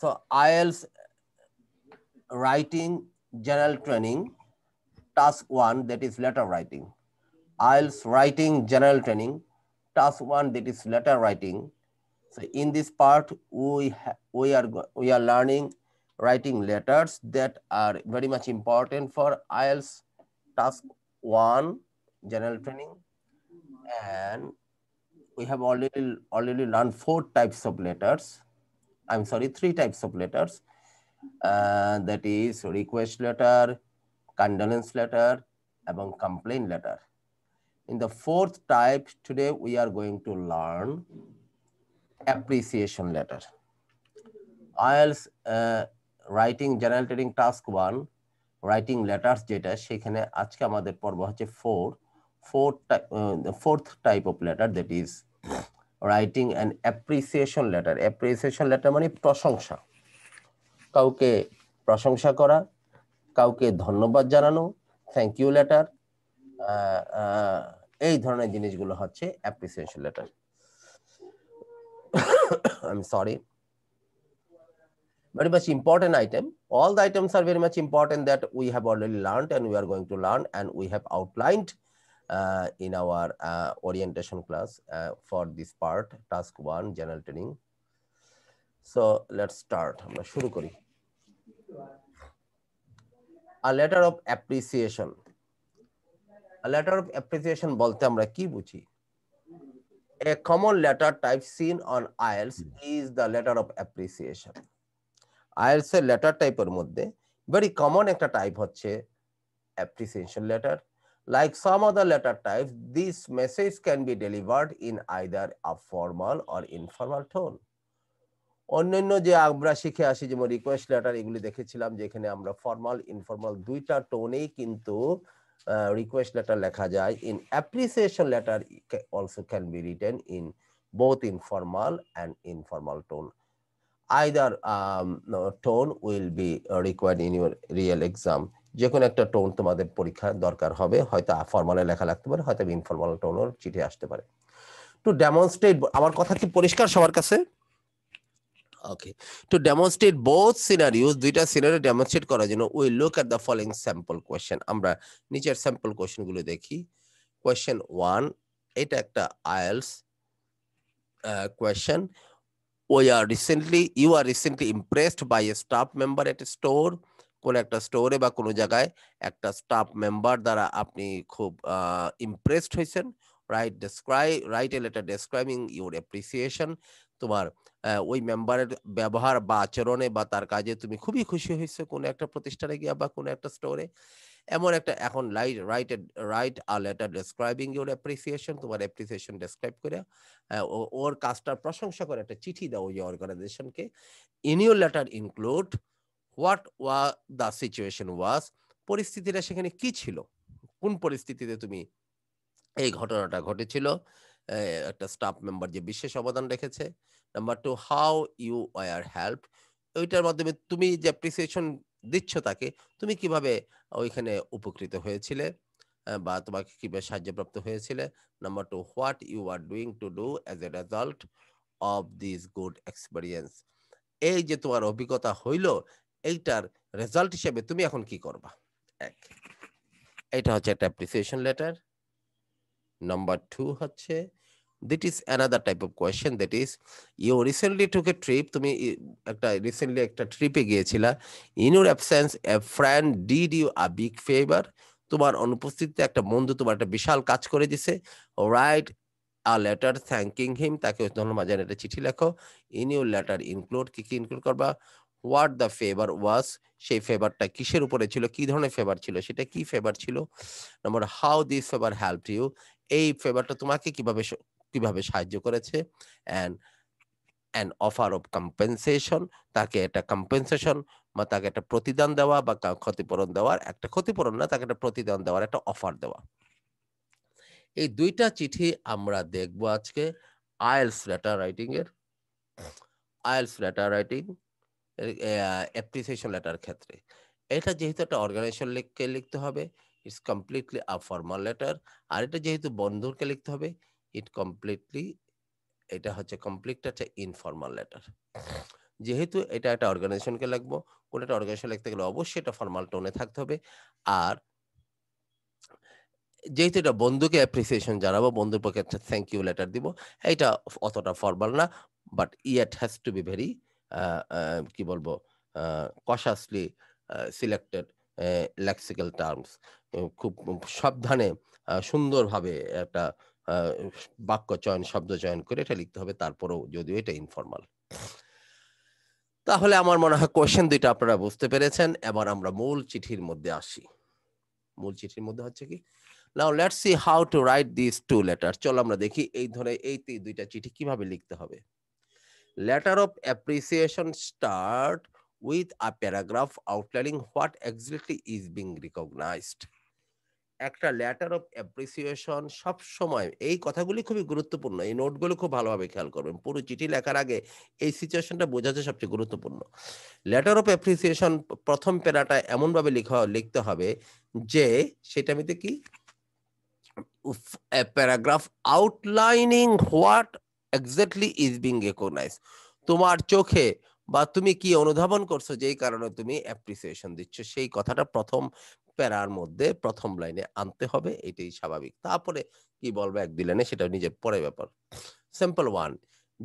So IELTS writing, general training, task one, that is letter writing. IELTS writing, general training, task one, that is letter writing. So in this part, we, we, are, we are learning writing letters that are very much important for IELTS task one, general training. And we have already, already learned four types of letters. I'm sorry, three types of letters. Uh, that is request letter, condolence letter, and complaint letter. In the fourth type, today we are going to learn appreciation letter. IELTS uh, writing general trading task one, writing letters যেটা সেখানে আজকে আমাদের পর্ব হচ্ছে four four type fourth type letter. Letter writing and appreciation letter appreciation letter মানে প্রশংসা কাউকে প্রশংসা করা কাউকে ধন্যবাদ জানানো থ্যাংক ইউ লেটার এই ধরনের জিনিসগুলো হচ্ছে appreciation letter I sorry very much important item all the items are very much important that we have already learn and we are going to learn and we have outlined uh, in our uh, orientation class uh, for this part, task one, general training. So let's start. A letter of appreciation. A letter of appreciation বলতে আমরা কি A common letter type seen on IELTS is the letter of appreciation. IELTS এর letter type or mode, very common একটা type হচ্ছে appreciation letter. Like some other letter types, this message can be delivered in either a formal or informal tone. অন্যান্য যে আমরা শিখে আসি যেমন request letter এগুলি দেখেছিলাম যেখানে আমরা ফর্মাল ইনফর্মাল দুইটা টোনেই কিন্তু রিকোয়েস্ট লেটার লেখা যায় in appreciation letter also can be written in both informal and informal tone either tone will be required in your real exam যে কোনো একটা টোন তোমাদের পরীক্ষা দরকার হবে হয়তো ফর্মালে লেখা লাগতে পারে হয়তো ইনফর্মাল টোনও চিঠি আসতে পারে টু ডেমনস্ট্রেট আমার কথা কি পরিষ্কার সবার কাছে okay to demonstrate both scenarios দুইটা সিনারিও ডেমনস্ট্রেট করার জন্য we look at the following sample question আমরা নিচের স্যাম্পল কোয়েশ্চেনগুলো দেখি কোয়েশ্চেন ওয়ান এটা একটা আয়েলস কোয়েশ্চেন ওই আর recently you are recently impressed by a staff member at store কোনো একটা স্টোরে বা কোনো জায়গায় একটা স্টাফ মেম্বার দ্বারা আপনি খুব ইমপ্রেসড হয়েছেন write describe write a letter describing your appreciation তোমার ওই মেম্বারের ব্যবহার বা আচরণে বা তার কাজে তুমি খুবই খুশি হয়েছো কোনো একটা প্রতিষ্ঠানে গিয়া বা কোনো একটা স্টোরে এমন একটা এখন light write write a letter describing your appreciation তোমার অ্যাপ্রিসিয়েশন ডেসক্রাইব করে ওর কাজটার প্রশংসা করে একটা চিঠি দাও ওই অর্গানাইজেশনকে in your letter include what ওয়া দ্য সিচুয়েশন ওয়াজ পরিস্থিতিটা সেখানে কি ছিল কোন পরিস্থিতিতে তুমি এই ঘটনাটা ঘটেছিল একটা স্টাফ মেম্বার যে বিশেষ অবদান রেখেছে number two how you are help ওইটার মাধ্যমে তুমি যে অ্যাপ্রিসিয়েশন দিচ্ছ তাকে তুমি কিভাবে ওইখানে উপকৃত হয়েছিলে বা তোমাকে কিভাবে সাহায্যপ্রাপ্ত হয়েছিলে number two what you are doing to do as a result of this good experience এই যে তোমার অভিজ্ঞতা হইল এইটার রেজাল্ট হিসেবে তুমি এখন কি করবা এক এটা হচ্ছে একটা অ্যাপ্রিসিয়েশন লেটার নাম্বার টু হচ্ছে this is another type of question that is you recently took a trip তুমি একটা রিসেন্টলি একটা ট্রিপে গিয়েছিলা in your absence a friend did you a big favour তোমার অনুপস্থিতিতে একটা বন্ধু তোমার একটা বিশাল কাজ করে দিছে write a letter thanking him তাকে ধন্যবাদ জানিয়ে একটা চিঠি লেখো ইন ইউর লেটার ইনক্লুড কি কি ইনক্লুড করবা হোয়াট দ্য ফেভার ওয়াজ সেই ফেভারটা কিসের উপরে ছিল কি ধরনের ফেভার ছিল সেটা কি ফেভার ছিল number how this favour help you এই ফেভারটা তোমাকে কিভাবে কিভাবে সাহায্য করেছে and and offer of compensation তাকে একটা কম্পেনসেশন বা তাকে একটা প্রতিদান দেওয়া বা ক্ষতিপূরণ দেওয়ার একটা ক্ষতিপূরণ না তাকে একটা প্রতিদান দেওয়ার একটা অফার দেওয়া এই দুইটা চিঠি আমরা দেখব আজকে আয়েলস লেটার রাইটিং এর IELTS letter writing appreciation letter ক্ষেত্রে এটা যেহেতু একটা অর্গানাইজেশন লিখকে লিখতে হবে it's completely a formal letter আর এটা যেহেতু বন্ধুরকে লিখতে হবে ইট কমপ্লিটলি এটা হচ্ছে কমপ্লিট একটা ইনফর্মাল লেটার যেহেতু এটা একটা অর্গানাইজেশনকে লাগবো কোনো একটা অর্গানাইজেশন লিখতে গেলে অবশ্যই এটা ফর্মাল টোনে থাকতে হবে আর যেহেতু এটা বন্ধুকে অ্যাপ্রিসিয়েশন জানাবো বন্ধুর পক্ষে থ্যাংক ইউ লেটার দিব এটা অতটা ফর্মাল না but yet has to be very কি বলবো কশাসলি সিলেক্টেড লেক্সিক্যাল টার্মস খুব সাবধানে সুন্দরভাবে একটা বাক্য চয়ন শব্দ চয়ন করে এটা লিখতে হবে তারপরেও যদিও এটা ইনফর্মাল তাহলে আমার মনে হয় কোয়েশ্চেন দুইটা আপনারা বুঝতে পেরেছেন এবার আমরা মূল চিঠির মধ্যে আসি মূল চিঠির মধ্যে হচ্ছে কি now let's see how to write this two letter চলো আমরা দেখি এই ধরে এই দুইটা চিঠি কিভাবে লিখতে হবে Letter of appreciation start with a paragraph outlining what exactly is being recognized. একটা লেটার অফ অ্যাপ্রিসিয়েশন সব সময় এই কথাগুলি খুবই গুরুত্বপূর্ণ এই নোটগুলো খুব ভালোভাবে খেয়াল করবেন পুরো চিঠি লেখার আগে এই সিচুয়েশনটা বোঝাতে সবচেয়ে গুরুত্বপূর্ণ লেটার অফ অ্যাপ্রিসিয়েশন প্রথম পেরাটা এমনভাবে লিখা লিখতে হবে যে সেটা মিতে কি paragraph outlining what exactly is being recognize তোমার চোখে বা তুমি কি অনুধাবন করছো যেই কারণে তুমি অ্যাপ্রিসিয়েশন দিচ্ছ সেই কথাটা প্রথম প্যারার মধ্যে প্রথম লাইনে আনতে হবে এটাই স্বাভাবিক তারপরে কি বলবো এক দুই লাইনে সেটা নিজের পরে ব্যাপার সিম্পল ওয়ান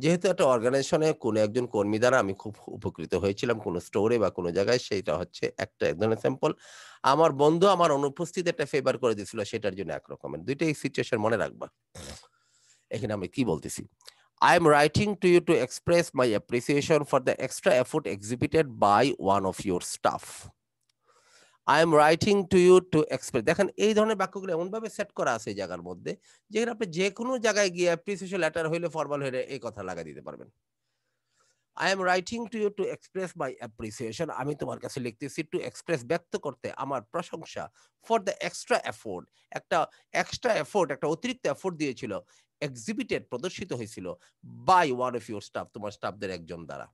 যেহেতু একটা অর্গানাইজেশনে কোনো একজন কর্মী দ্বারা আমি খুব উপকৃত হয়েছিলাম কোনো স্টোরে বা কোনো জায়গায় সেটা হচ্ছে একটা এক ধরনের স্যাম্পল আমার বন্ধু আমার অনুপস্থিতি একটা ফেভার করে দিয়েছিল সেটার জন্য একরকমের দুইটাই সিচুয়েশন মনে রাখবা এখানে আমি কি বলতেছি I am writing to you to express my appreciation for the extra effort exhibited by one of your staff. I am writing to you to express দেখেন এই ধরনের বাক্যগুলো এমনভাবে সেট করা আছে এই জায়গার মধ্যে যেখানে আপনি যে কোনো জায়গায় গিয়ে অ্যাপ্রিসিয়েশন লেটার হইলে ফর্মাল হইলে এই কথা লাগা দিতে পারবেন I am writing to you to express my appreciation আমি তোমার কাছে লিখতেছি টু এক্সপ্রেস ব্যক্ত করতে আমার প্রশংসা ফর দ্য এক্সট্রা এফোর্ড একটা এক্সট্রা এফোর্ড একটা অতিরিক্ত এফোর্ড দিয়েছিল এক্সিবিটেড প্রদর্শিত হয়েছিল by one of your staff তোমার স্টাফদের একজন দ্বারা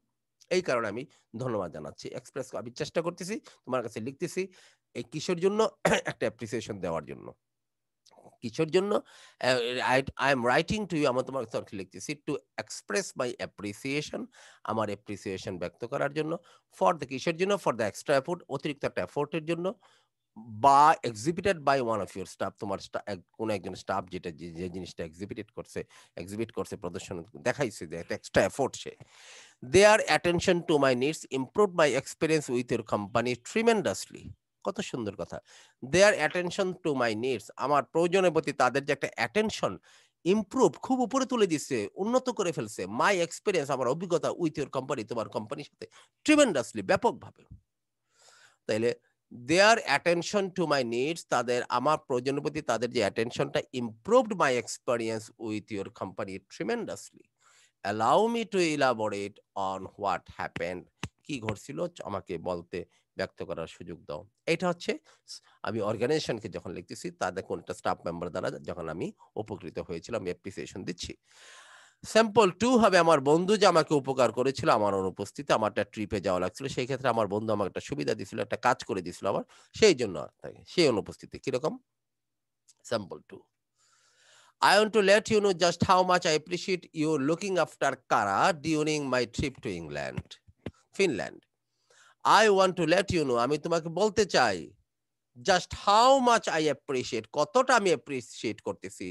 এই কারণে আমি ধন্যবাদ জানাচ্ছি এক্সপ্রেস আমি চেষ্টা করতেছি তোমার কাছে লিখতেছি এই কিসের জন্য একটা অ্যাপ্রিসিয়েশন দেওয়ার জন্য কিসের জন্য I am writing to you আমার তোমার কাছে লিখতেছি টু এক্সপ্রেস মাই অ্যাপ্রিসিয়েশন আমার অ্যাপ্রিসিয়েশন ব্যক্ত করার জন্য ফর দ্য কিসের জন্য ফর দ্য এক্সট্রা এফোর্ট অতিরিক্ত একটা এফোর্টের জন্য বা exhibited by one of your staff তোমার কোন একজন স্টাফ যেটা যে জিনিসটা এক্সিবিটেড করছে এক্সিবিট করছে প্রদর্শন দেখাইছে যে একটা এক্সট্রা এফোর্ট সে their attention to my needs improve my experience with your company tremendously কত সুন্দর কথা their attention to my needs আমার প্রয়োজনের প্রতি তাদের যে একটা অ্যাটেনশন ইম্প্রুভ খুব উপরে তুলে দিচ্ছে উন্নত করে ফেলছে মাই এক্সপিরিয়েন্স আমার অভিজ্ঞতা উইথ ইউর কোম্পানি তোমার কোম্পানির সাথে ট্রিমেন্ডাসলি ব্যাপকভাবে তাইলে their attention to my needs তাদের আমার প্রয়োজনের প্রতি তাদের যে অ্যাটেনশনটা improved my experience with your company tremendously allow me to elaborate on what happen কি ঘটছিল আমাকে বলতে ব্যক্ত করার সুযোগ দাও এটা হচ্ছে আমি অর্গানাইজেশনকে যখন লিখতেছি তাদের কোনটা স্টাফ মেম্বার দ্বারা যখন আমি উপকৃত হয়েছিলাম অ্যাপ্রিসিয়েশন দিচ্ছি স্যাম্পল টু হবে আমার বন্ধু যে আমাকে উপকার করেছিল আমার অনুপস্থিতে আমার একটা ট্রিপে যাওয়া লাগছিল সেই ক্ষেত্রে আমার বন্ধু আমাকে একটা সুবিধা দিছিল একটা কাজ করে দিছিল আমার সেই জন্য সেই অনুপস্থিতি কিরকম sample two I want to let you know just how much I appreciate you looking after Kara during my trip to England Finland I want to let you know আমি তোমাকে বলতে চাই just how much I appreciate কতটা আমি appreciate করতেছি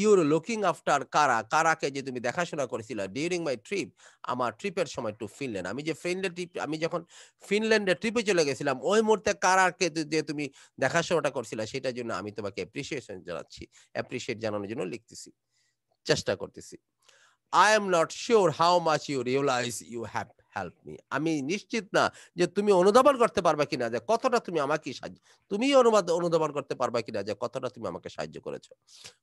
your looking after কারা কারাকে যে তুমি দেখাশোনা করেছিল ডিউরিং মাই ট্রিপ আমার ট্রিপের সময় টু ফিনল্যান্ড আমি যে ফিনল্যান্ড ট্রিপ আমি যখন ফিনল্যান্ডে ট্রিপে চলে গেছিলাম ওই মুহূর্তে কারাকে যে তুমি দেখাশোনাটা করছিল সেটার জন্য আমি তোমাকে অ্যাপ্রিসিয়েশন জানাচ্ছি অ্যাপ্রিসিয়েট জানানোর জন্য লিখতেছি চেষ্টা করতেছি I am not sure how much you realise you have help me আমি নিশ্চিত না যে তুমি অনুধাবন করতে পারবে কিনা যে কতটা তুমি আমাকে সাহায্য তুমি অনুবাদ অনুধাবন করতে পারবে কিনা যে কতটা তুমি আমাকে সাহায্য করেছো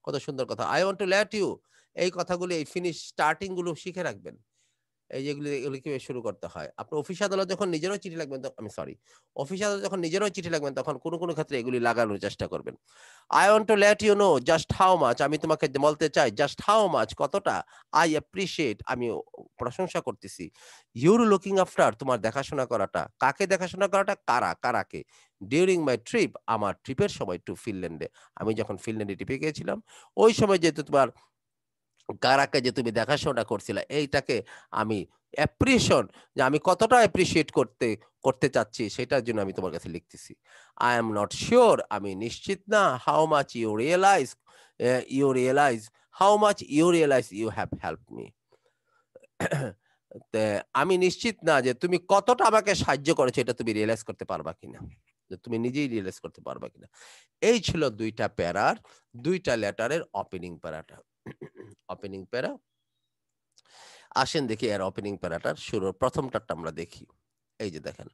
কত সুন্দর কথা I want to let you এই কথাগুলি এই ফিনিশ স্টার্টিং গুলো শিখে রাখবেন এই যেগুলি এগুলিকে শুরু করতে হয় আপনার অফিস আদালত যখন নিজেরও চিঠি লাগবেন আমি সরি অফিস আদালত যখন নিজেরও চিঠি লাগবেন তখন কোনো কোনো ক্ষেত্রে এগুলি লাগানোর চেষ্টা করবেন I want to let you know just how much আমি তোমাকে বলতে চাই জাস্ট হাউ মাছ কতটা আই অ্যাপ্রিসিয়েট আমি প্রশংসা করতেছি ইউর লুকিং আফটার তোমার দেখাশোনা করাটা কাকে দেখাশোনা করাটা কারা কারাকে ডিউরিং মাই ট্রিপ আমার ট্রিপের সময় টু ফিনল্যান্ডে আমি যখন ফিনল্যান্ডে ট্রিপে গিয়েছিলাম ওই সময় যেহেতু তোমার কারাকে যে তুমি দেখাশোনা করছিলে এইটাকে আমি অ্যাপ্রিসিয়েশন যে আমি কতটা অ্যাপ্রিসিয়েট করতে করতে চাচ্ছি সেটার জন্য আমি তোমার কাছে লিখতেছি আই এম নট শিওর আমি নিশ্চিত না how much you realise you realise how much you realise you have help me আমি নিশ্চিত না যে তুমি কতটা আমাকে সাহায্য করেছো এটা তুমি রিয়েলাইজ করতে পারবা কিনা তুমি নিজেই রিয়েলাইজ করতে পারবা কিনা এই ছিল দুইটা প্যারার দুইটা লেটারের ওপেনিং প্যারাটা ওপেনিং প্যারা আসেন দেখি এর ওপেনিং প্যারাটার শুরুর প্রথমটা আমরা দেখি এই যে দেখেন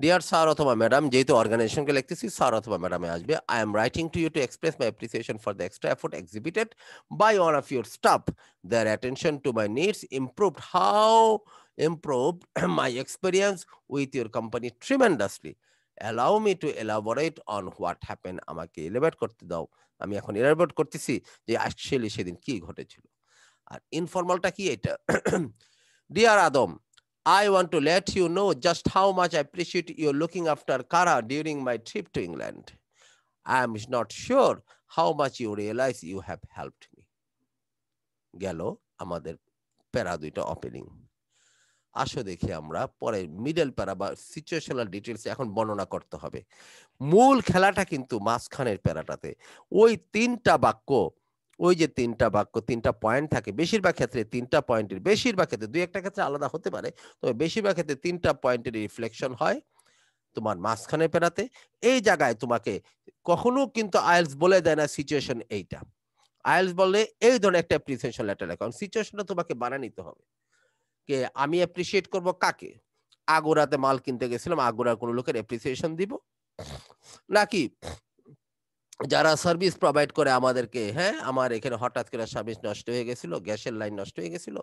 ডিয়ার স্যার অথবা ম্যাডাম যেহেতু অর্গানাইজেশনকে লিখতেছি স্যার অথবা ম্যাডামে আসবে I am writing to you to express my appreciation for the extra effort exhibited by one of your staff their attention to my needs improved how improved my experience with your company tremendously. Allow me to elaborate on what happen আমাকে elevate করতে দাও আমি এখন elaborate করতেছি যে actually সেদিন কি ঘটেছিল আর ইনফরমালটা কি এটা dear Adam I want to let you know just how much appreciate your looking after Kara during my trip to England I am is not sure how much you realise you have helped me গেল আমাদের প্যারা দুইটা opening আসো দেখি আমরা পরে middle প্যারা বা সিচুয়েশনাল ডিটেলস এখন বর্ণনা করতে হবে মূল খেলাটা কিন্তু মাঝখানের প্যারাটাতে ওই তিনটা বাক্য ওই যে তিনটা বাক্য তিনটা পয়েন্ট থাকে বেশিরভাগ ক্ষেত্রে তিনটা পয়েন্টের বেশিরভাগ ক্ষেত্রে দুই একটা ক্ষেত্রে আলাদা হতে পারে তবে বেশিরভাগ ক্ষেত্রে তিনটা পয়েন্টের রিফ্লেকশন হয় তোমার মাঝখানে পেরাতে এই জায়গায় তোমাকে কখনো কিন্তু আয়েলস বলে দেয় না সিচুয়েশন এইটা আয়েলস বলে এই ধরনের একটা প্রিসেনশন লেটার লেখা সিচুয়েশনটা তোমাকে বানা নিতে হবে কে আমি অ্যাপ্রিসিয়েট করব কাকে আগোরাতে মাল কিনতে গেছিলাম আগোরার কোনো লোকের অ্যাপ্রিসিয়েশন দিব নাকি যারা সার্ভিস প্রোভাইড করে আমাদেরকে হ্যাঁ আমার এখানে হঠাৎ করে সার্ভিস নষ্ট হয়ে গেছিল গ্যাসের লাইন নষ্ট হয়ে গেছিল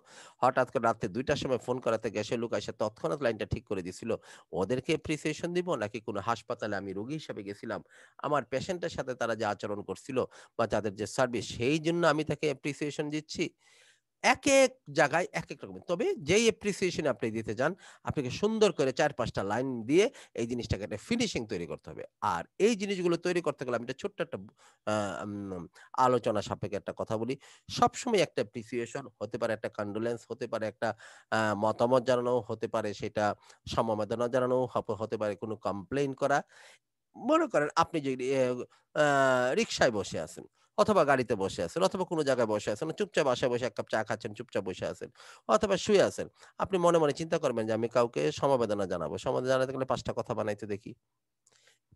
হঠাৎ করে রাতে দুইটার সময় ফোন করাতে গ্যাসের লোক এসে তৎক্ষণাৎ লাইনটা ঠিক করে দিছিল ওদেরকে অ্যাপ্রিসিয়েশন দিব নাকি কোনো হাসপাতালে আমি রোগী হিসাবে গেছিলাম আমার পেশেন্টের সাথে তারা যে আচরণ করছিল বা তাদের যে সার্ভিস সেই জন্য আমি তাকে অ্যাপ্রিসিয়েশন দিচ্ছি এক এক জায়গায় এক এক রকমের তবে যেই অ্যাপ্রিসিয়েশন আপনি দিতে চান আপনাকে সুন্দর করে চার পাঁচটা লাইন দিয়ে এই জিনিসটাকে একটা ফিনিশিং তৈরি করতে হবে আর এই জিনিসগুলো তৈরি করতে গেলে আমি একটা ছোট্ট একটা আলোচনা সাপেক্ষে একটা কথা বলি সবসময় একটা অ্যাপ্রিসিয়েশন হতে পারে একটা কন্ডোলেন্স হতে পারে একটা মতামত জানানো হতে পারে সেটা সমবেদনা জানানো হতে পারে কোনো কমপ্লেন করা মনে করেন আপনি যদি রিক্সায় বসে আছেন অথবা গাড়িতে বসে আছেন অথবা কোনো জায়গায় বসে আছেন মানে চুপচাপ বাসায় বসে এক কাপ চা খাচ্ছেন চুপচাপ বসে আছেন অথবা শুয়ে আছেন আপনি মনে মনে চিন্তা করবেন যে আমি কাউকে সমবেদনা জানাবো সমবেদনা জানাতে গেলে পাঁচটা কথা বানাইতে দেখি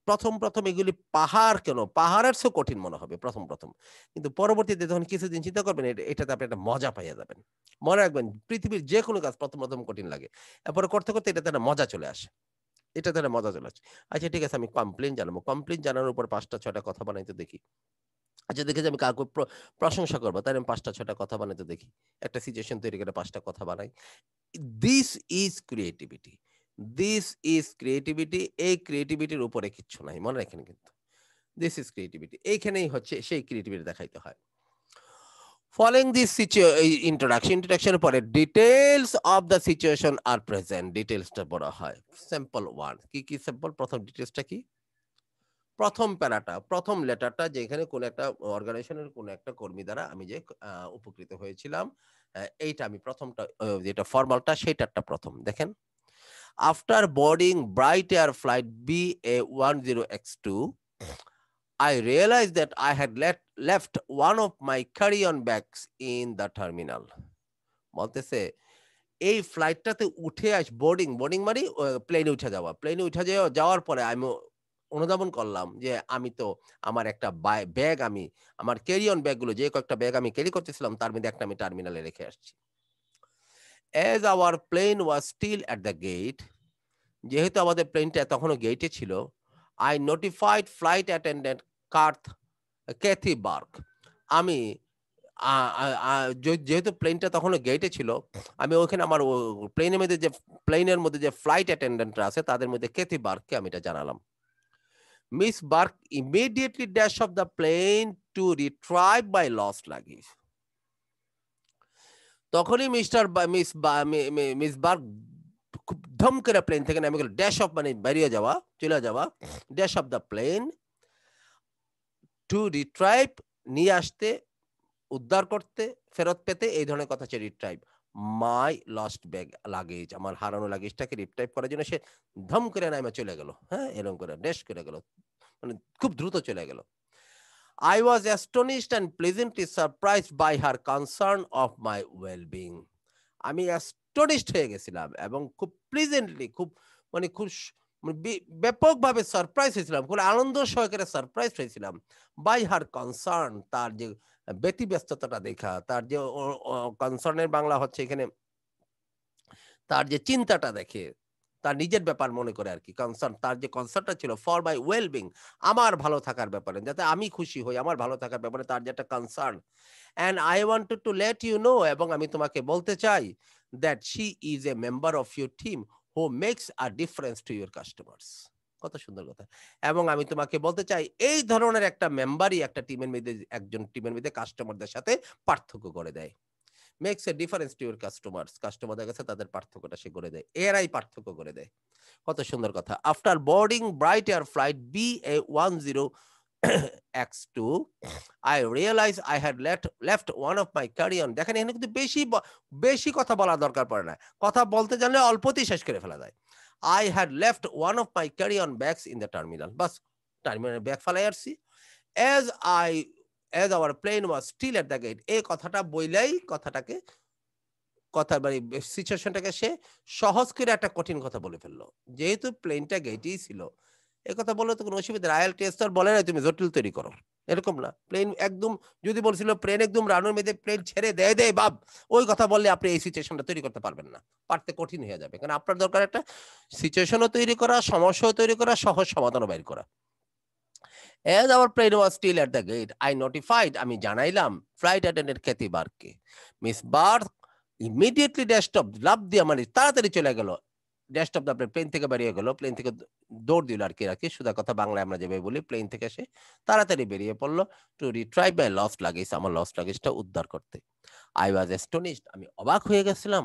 প্রথম প্রথম এগুলি পাহাড় কেন পাহাড়ের চেয়েও কঠিন মনে হবে প্রথম প্রথম কিন্তু পরবর্তীতে যখন কিছুদিন চিন্তা করবেন এটাতে আপনি একটা মজা পাইয়া যাবেন মনে রাখবেন পৃথিবীর যে কোনো কাজ প্রথম প্রথম কঠিন লাগে এরপরে করতে করতে এটাতে একটা মজা চলে আসে এটাতে একটা মজা চলে আসে আচ্ছা ঠিক আছে আমি কমপ্লেন জানাবো কমপ্লেন জানানোর উপর পাঁচটা ছয়টা কথা বানাইতে দেখি আচ্ছা দেখে যে আমি কাউকে প্রশংসা করবো তাই আমি পাঁচটা ছটা কথা বানাইতে দেখি একটা সিচুয়েশন তৈরি করে পাঁচটা কথা বানাই this is creativity this is creativity এই ক্রিয়েটিভিটির উপরে কিচ্ছু নাই মনে রাখেন কিন্তু দিস ইজ ক্রিয়েটিভিটি এইখানেই হচ্ছে সেই ক্রিয়েটিভিটি দেখাইতে হয় ফলোয়িং দিস ইন্ট্রোডাকশন ইন্ট্রোডাকশনের পরে ডিটেলস অফ দ্য সিচুয়েশন আর প্রেজেন্ট ডিটেলসটা বড় হয় স্যাম্পল ওয়ান কি কি স্যাম্পল প্রথম ডিটেলসটা কি প্রথম প্যারাটা প্রথম লেটারটা যেখানে কোন একটা অর্গানাইজেশনের কোন একটা কর্মী দ্বারা আমি যে উপকৃত হয়েছিলাম এইটা আমি প্রথমটা যেটা ফর্মালটা সেইটারটা প্রথম দেখেন after boarding Bright Air flight B A one zero X two I realise that I had let, left one of my in on terminal বলতেছে এই ফ্লাইটটাতে উঠে আস বোর্ডিং বোর্ডিং মানে প্লেনে উঠে যাওয়া প্লেনে উঠে যাওয়ার পরে আমি অনুধাবন করলাম যে আমি তো আমার একটা ব্যাগ আমি আমার ব্যাগ ব্যাগগুলো যে কয়েকটা ব্যাগ আমি ক্যারি করতেছিলাম তার মধ্যে একটা আমি টার্মিনালে রেখে আসছি as our plane was still at the gate যেহেতু আমাদের প্লেনটা তখনও গেটে ছিল I notified flight attendant Kath Cathy Burke আমি যেহেতু প্লেনটা তখনও গেটে ছিল আমি ওখানে আমার প্লেনের মধ্যে যে প্লেনের মধ্যে যে ফ্লাইট অ্যাটেন্ডেন্টরা আছে তাদের মধ্যে ক্যাথি বার্ককে আমি এটা জানালাম Miss Burke immediately dash off the plane to retrieve by lost luggage তখনই মিস্টার মিস মিস বার্ক খুব ধম করে প্লেন থেকে নেমে গেল ড্যাশ অফ মানে বেরিয়ে যাওয়া চলে যাওয়া dash off the plane to retrieve নিয়ে আসতে উদ্ধার করতে ফেরত পেতে এই ধরনের কথা হচ্ছে retrieve my lost bag luggage আমার হারানো লাগেজটাকে রিপটাইপ করার জন্য সে ধম করে নাইমে চলে গেল হ্যাঁ এরকম করে ড্যাশ করে গেল মানে খুব দ্রুত চলে গেল I was astonished and pleasantly surprise by her concern of my wellbeing আমি অ্যাস্টনিশড হয়ে গেছিলাম এবং খুব প্লেজেন্টলি খুব মানে খুব মানে ব্যাপকভাবে সারপ্রাইজ হয়েছিলাম খুব আনন্দ সহকারে সারপ্রাইজ হয়েছিলাম বাই হার কনসার্ন তার যে ব্যতি ব্যস্ততাটা দেখা তার যে কনসার্নের বাংলা হচ্ছে এখানে তার যে চিন্তাটা দেখে তার নিজের ব্যাপার মনে করে আর কি কনসার্ন তার যে কনসার্নটা ছিল ফর মাই ওয়েলবিং আমার ভালো থাকার ব্যাপারে যাতে আমি খুশি হই আমার ভালো থাকার ব্যাপারে তার যে একটা concern and I to to let you know এবং আমি তোমাকে বলতে চাই that she is a member of your team who makes a difference to your customers কত সুন্দর কথা এবং আমি তোমাকে বলতে চাই এই ধরনের একটা মেম্বারই একটা টিমের মধ্যে একজন টিমের মধ্যে কাস্টমারদের সাথে পার্থক্য করে দেয় makes a difference to your customers কাস্টমারদের কাছে তাদের পার্থক্যটা সে করে দেয় এরাই পার্থক্য করে দেয় কত সুন্দর কথা after boarding Bright Air flight B A one zero X two I realise I had left left one of my carry on দেখেন এখানে কিন্তু বেশি বেশি কথা বলা দরকার পড়ে না কথা বলতে জানলে অল্পতেই শেষ করে ফেলা যায় I had left one of my carry-on bags in the terminal. But terminal bag ফালাই আসছি as I as our plane was still at the gate এই কথাটা বইলাই কথাটাকে কথার মানে সিচুয়েশনটাকে সে সহজ করে একটা কঠিন কথা বলে ফেললো যেহেতু প্লেনটা গেটেই ছিল এ কথা বলে তো কোনো অসুবিধা আইএল টেস্ট আর বলে না তুমি জটিল তৈরি করো এরকম না প্লেন একদম যদি বলছিল প্লেন একদম রানোর মেয়েদের প্লেন ছেড়ে দেয় দেয় বাপ ওই কথা বললে আপনি এই সিচুয়েশনটা তৈরি করতে পারবেন না পারতে কঠিন হয়ে যাবে কারণ আপনার দরকার একটা সিচুয়েশনও তৈরি করা সমস্যাও তৈরি করা সহজ সমাধানও বের করা As our plane was still at the gate, I notified, আমি জানাইলাম ফ্লাইট অ্যাটেন্ডেন্ট ক্যাথি বার্ককে Miss Burke immediately dashed off love দিয়ে মানে তাড়াতাড়ি চলে গেল ড্যাশটপ তারপরে প্লেন থেকে বেরিয়ে গেল প্লেন থেকে দৌড় দিল আর কি আর কি সুদা কথা বাংলায় আমরা যেভাবে বলি প্লেন থেকে এসে তাড়াতাড়ি বেরিয়ে পড়লো to retrieve my lost luggage আমার লস লাগেজটা উদ্ধার করতে আই ওয়াজ অ্যাস্টনিশড আমি অবাক হয়ে গেছিলাম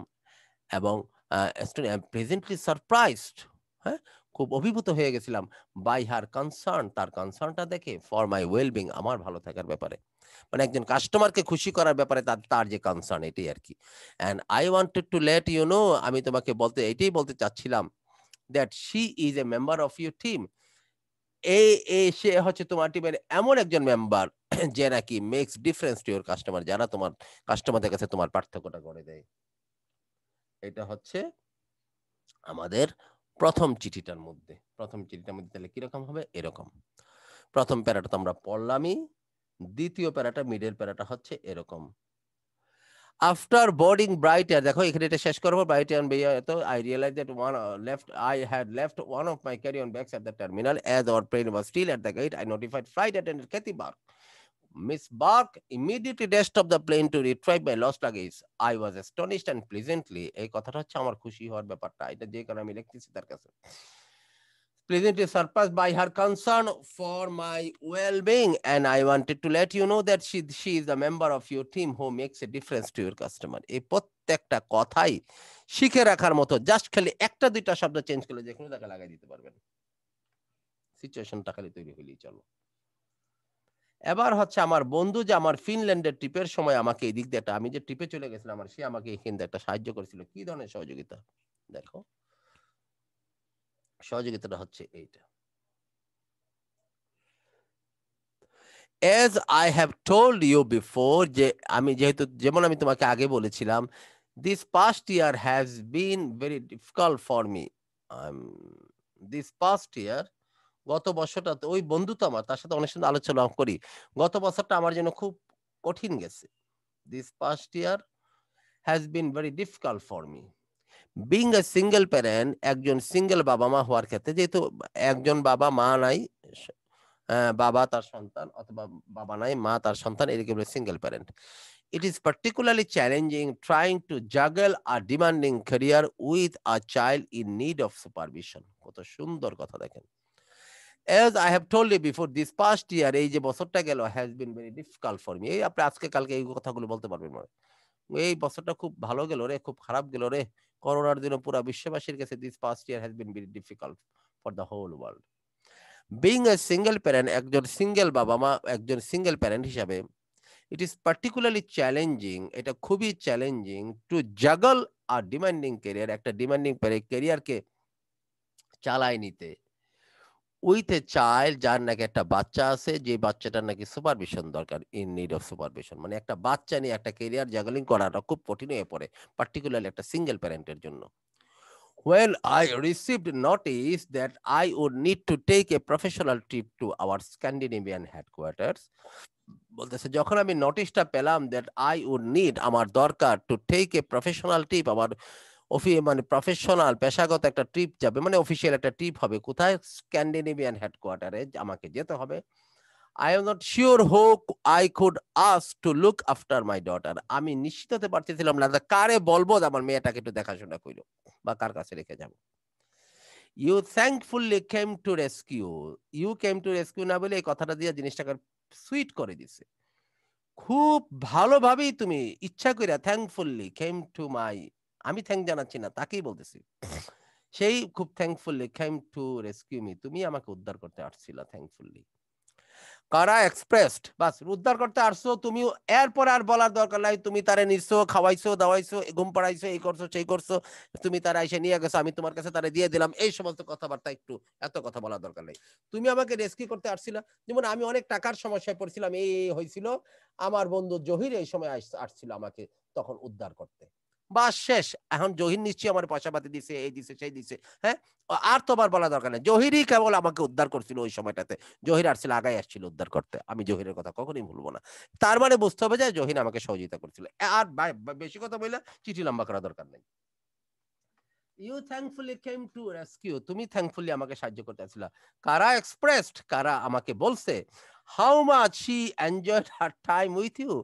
এবং প্রেজেন্টলি সারপ্রাইজড হ্যাঁ খুব অভিভূত হয়ে গেছিলাম বাই হার কনসার্ন তার কনসার্নটা দেখে ফর মাই ওয়েলবিং আমার ভালো থাকার ব্যাপারে মানে একজন কাস্টমারকে খুশি করার ব্যাপারে তার তার যে কনসার্ন এটাই আর কি and I wanted to let you know আমি তোমাকে বলতে এটাই বলতে চাচ্ছিলাম that she is a member of your team a a সে হচ্ছে তোমার টিমের এমন একজন মেম্বার যে নাকি makes difference to your customer যারা তোমার কাস্টমারদের কাছে তোমার পার্থক্যটা গড়ে দেয় এটা হচ্ছে আমাদের প্রথম চিঠিটার মধ্যে প্রথম চিঠিটার মধ্যে তাহলে কিরকম হবে এরকম প্রথম প্যারাটা তো আমরা পড়লামই দ্বিতীয় প্যারাটা মিডল প্যারাটা হচ্ছে এরকম আফটার বোর্ডিং ব্রাইটার দেখো এখানে এটা শেষ করবো ব্রাইটার বেয়া এত I realise that one left I had left one of my carry on bags at the terminal as our plane was still at the gate I notified flight attendant Cathy Burke Miss Burke immediately dashed off the plane to retrieve my lost luggage I was astonished and pleasantly এই কথাটা হচ্ছে আমার খুশি হওয়ার ব্যাপারটা এটা যে কারণে আমি লিখতেছি তার কাছে pleasantly surprised by her concern for my well-being and i wanted to let you know that she, she is a member of your team who makes a difference to your customer এই প্রত্যেকটা কথাই শিখে রাখার মতো just খালি একটা দুইটা শব্দ চেঞ্জ করলে যে কোনো জায়গায় লাগাই দিতে পারবেন সিচুয়েশনটা খালি তৈরি হলেই চলো এবার হচ্ছে আমার বন্ধু যে আমার ফিনল্যান্ডের ট্রিপের সময় আমাকে এই দিক দিয়ে আমি যে ট্রিপে চলে গেছিলাম আমার সে আমাকে এখান দিয়ে একটা সাহায্য করেছিল কি ধরনের সহযোগিতা দেখো সহযোগিতাটা হচ্ছে এইটা as I have told you before যে আমি যেহেতু যেমন আমি তোমাকে আগে বলেছিলাম this past year has been very difficult for me this past year গত বছরটা ওই বন্ধু তো আমার তার সাথে অনেক সময় আলোচনা করি গত বছরটা আমার জন্য খুব কঠিন গেছে this past year has been very difficult for me being a single parent একজন সিঙ্গেল বাবা মা হওয়ার ক্ষেত্রে যেহেতু একজন বাবা মা নাই বাবা তার সন্তান অথবা বাবা নাই মা তার সন্তান এদিকে বলে single parent it is particularly challenging trying to juggle R demanding career with a child in need of supervision কত সুন্দর কথা দেখেন as I have told you before this first year এই যে বছরটা গেল has been very difficult for me এই আপনি আজকে কালকে এই কথাগুলো বলতে পারবেন মানে এই বছরটা খুব ভালো গেল রে খুব খারাপ গেল রে করোনার জন্য পুরো বিশ্ববাসীর কাছে this past year has been very difficult for the whole world being a single parent একজন সিঙ্গেল বাবা মা একজন সিঙ্গেল প্যারেন্ট হিসাবে ইট ইজ পার্টিকুলারলি চ্যালেঞ্জিং এটা খুবই challenging to juggle R demanding career একটা ডিমান্ডিং ক্যারিয়ারকে চালায় নিতে উইথ এ চাইল্ড যার নাকি একটা বাচ্চা আছে যে বাচ্চাটার নাকি সুপারভিশন দরকার ইন নিড অফ সুপারভিশন মানে একটা বাচ্চা নিয়ে একটা কেরিয়ার জাগলিং করাটা খুব কঠিন হয়ে পড়ে পার্টিকুলারলি একটা সিঙ্গেল প্যারেন্টের জন্য well I received notice that I would need to take a professional trip to our Scandinavian headquarters বলতেছে যখন আমি নোটিশটা পেলাম দ্যাট আই উড নিড আমার দরকার to take a professional trip আমার অফি মানে প্রফেশনাল পেশাগত একটা ট্রিপ যাবে মানে অফিসিয়াল একটা ট্রিপ হবে কোথায় স্ক্যান্ডিনেভিয়ান হেডকোয়ার্টারে আমাকে যেতে হবে I am not sure who I could ask to look after my daughter আমি নিশ্চিত হতে পারতেছিলাম না কারে বলবো আমার মেয়েটাকে একটু দেখাশোনা করো বা কার কাছে রেখে যাবো you thankfully came to rescue you came to rescue না বলে এই কথাটা দিয়ে জিনিসটাকে সুইট করে দিছে খুব ভালোভাবেই তুমি ইচ্ছা করিয়া থ্যাঙ্কফুললি কেম টু মাই আমি থ্যাংক জানাচ্ছি না তাকেই বলতেছি সেই খুব thankfully came to rescue me তুমি আমাকে উদ্ধার করতে আসছিলা থ্যাংকফুলি কারা এক্সপ্রেসড বাস উদ্ধার করতে আসছো তুমি এরপর আর বলার দরকার নাই তুমি তারে নিছো খাওয়াইছো দাওয়াইছো ঘুম পাড়াইছো এই করছো সেই করছো তুমি তারা এসে নিয়ে গেছো আমি তোমার কাছে তারে দিয়ে দিলাম এই সমস্ত কথাবার্তা একটু এত কথা বলার দরকার নাই তুমি আমাকে রেস্কিউ করতে আসছিলা যেমন আমি অনেক টাকার সমস্যায় পড়ছিলাম এই হয়েছিল আমার বন্ধু জহির এই সময় আসছিল আমাকে তখন উদ্ধার করতে বা শেষ এখন জহির নিশ্চয়ই আমার পাতি দিছে এই দিছে সেই দিছে হ্যাঁ আর তোমার বলা দরকার নেই জহিরই কেবল আমাকে উদ্ধার করছিল ওই সময়টাতে জহির আসছিল আগাই আসছিল উদ্ধার করতে আমি জহিরের কথা কখনই ভুলবো না তার মানে বুঝতে হবে যে জহির আমাকে সহযোগিতা করছিল আর বেশি কথা বললে চিঠি লম্বা করা দরকার নেই you thankfully came to rescue তুমি থ্যাঙ্কফুলি আমাকে সাহায্য করতে আসছিল কারা এক্সপ্রেসড কারা আমাকে বলছে how much she enjoyed her time with you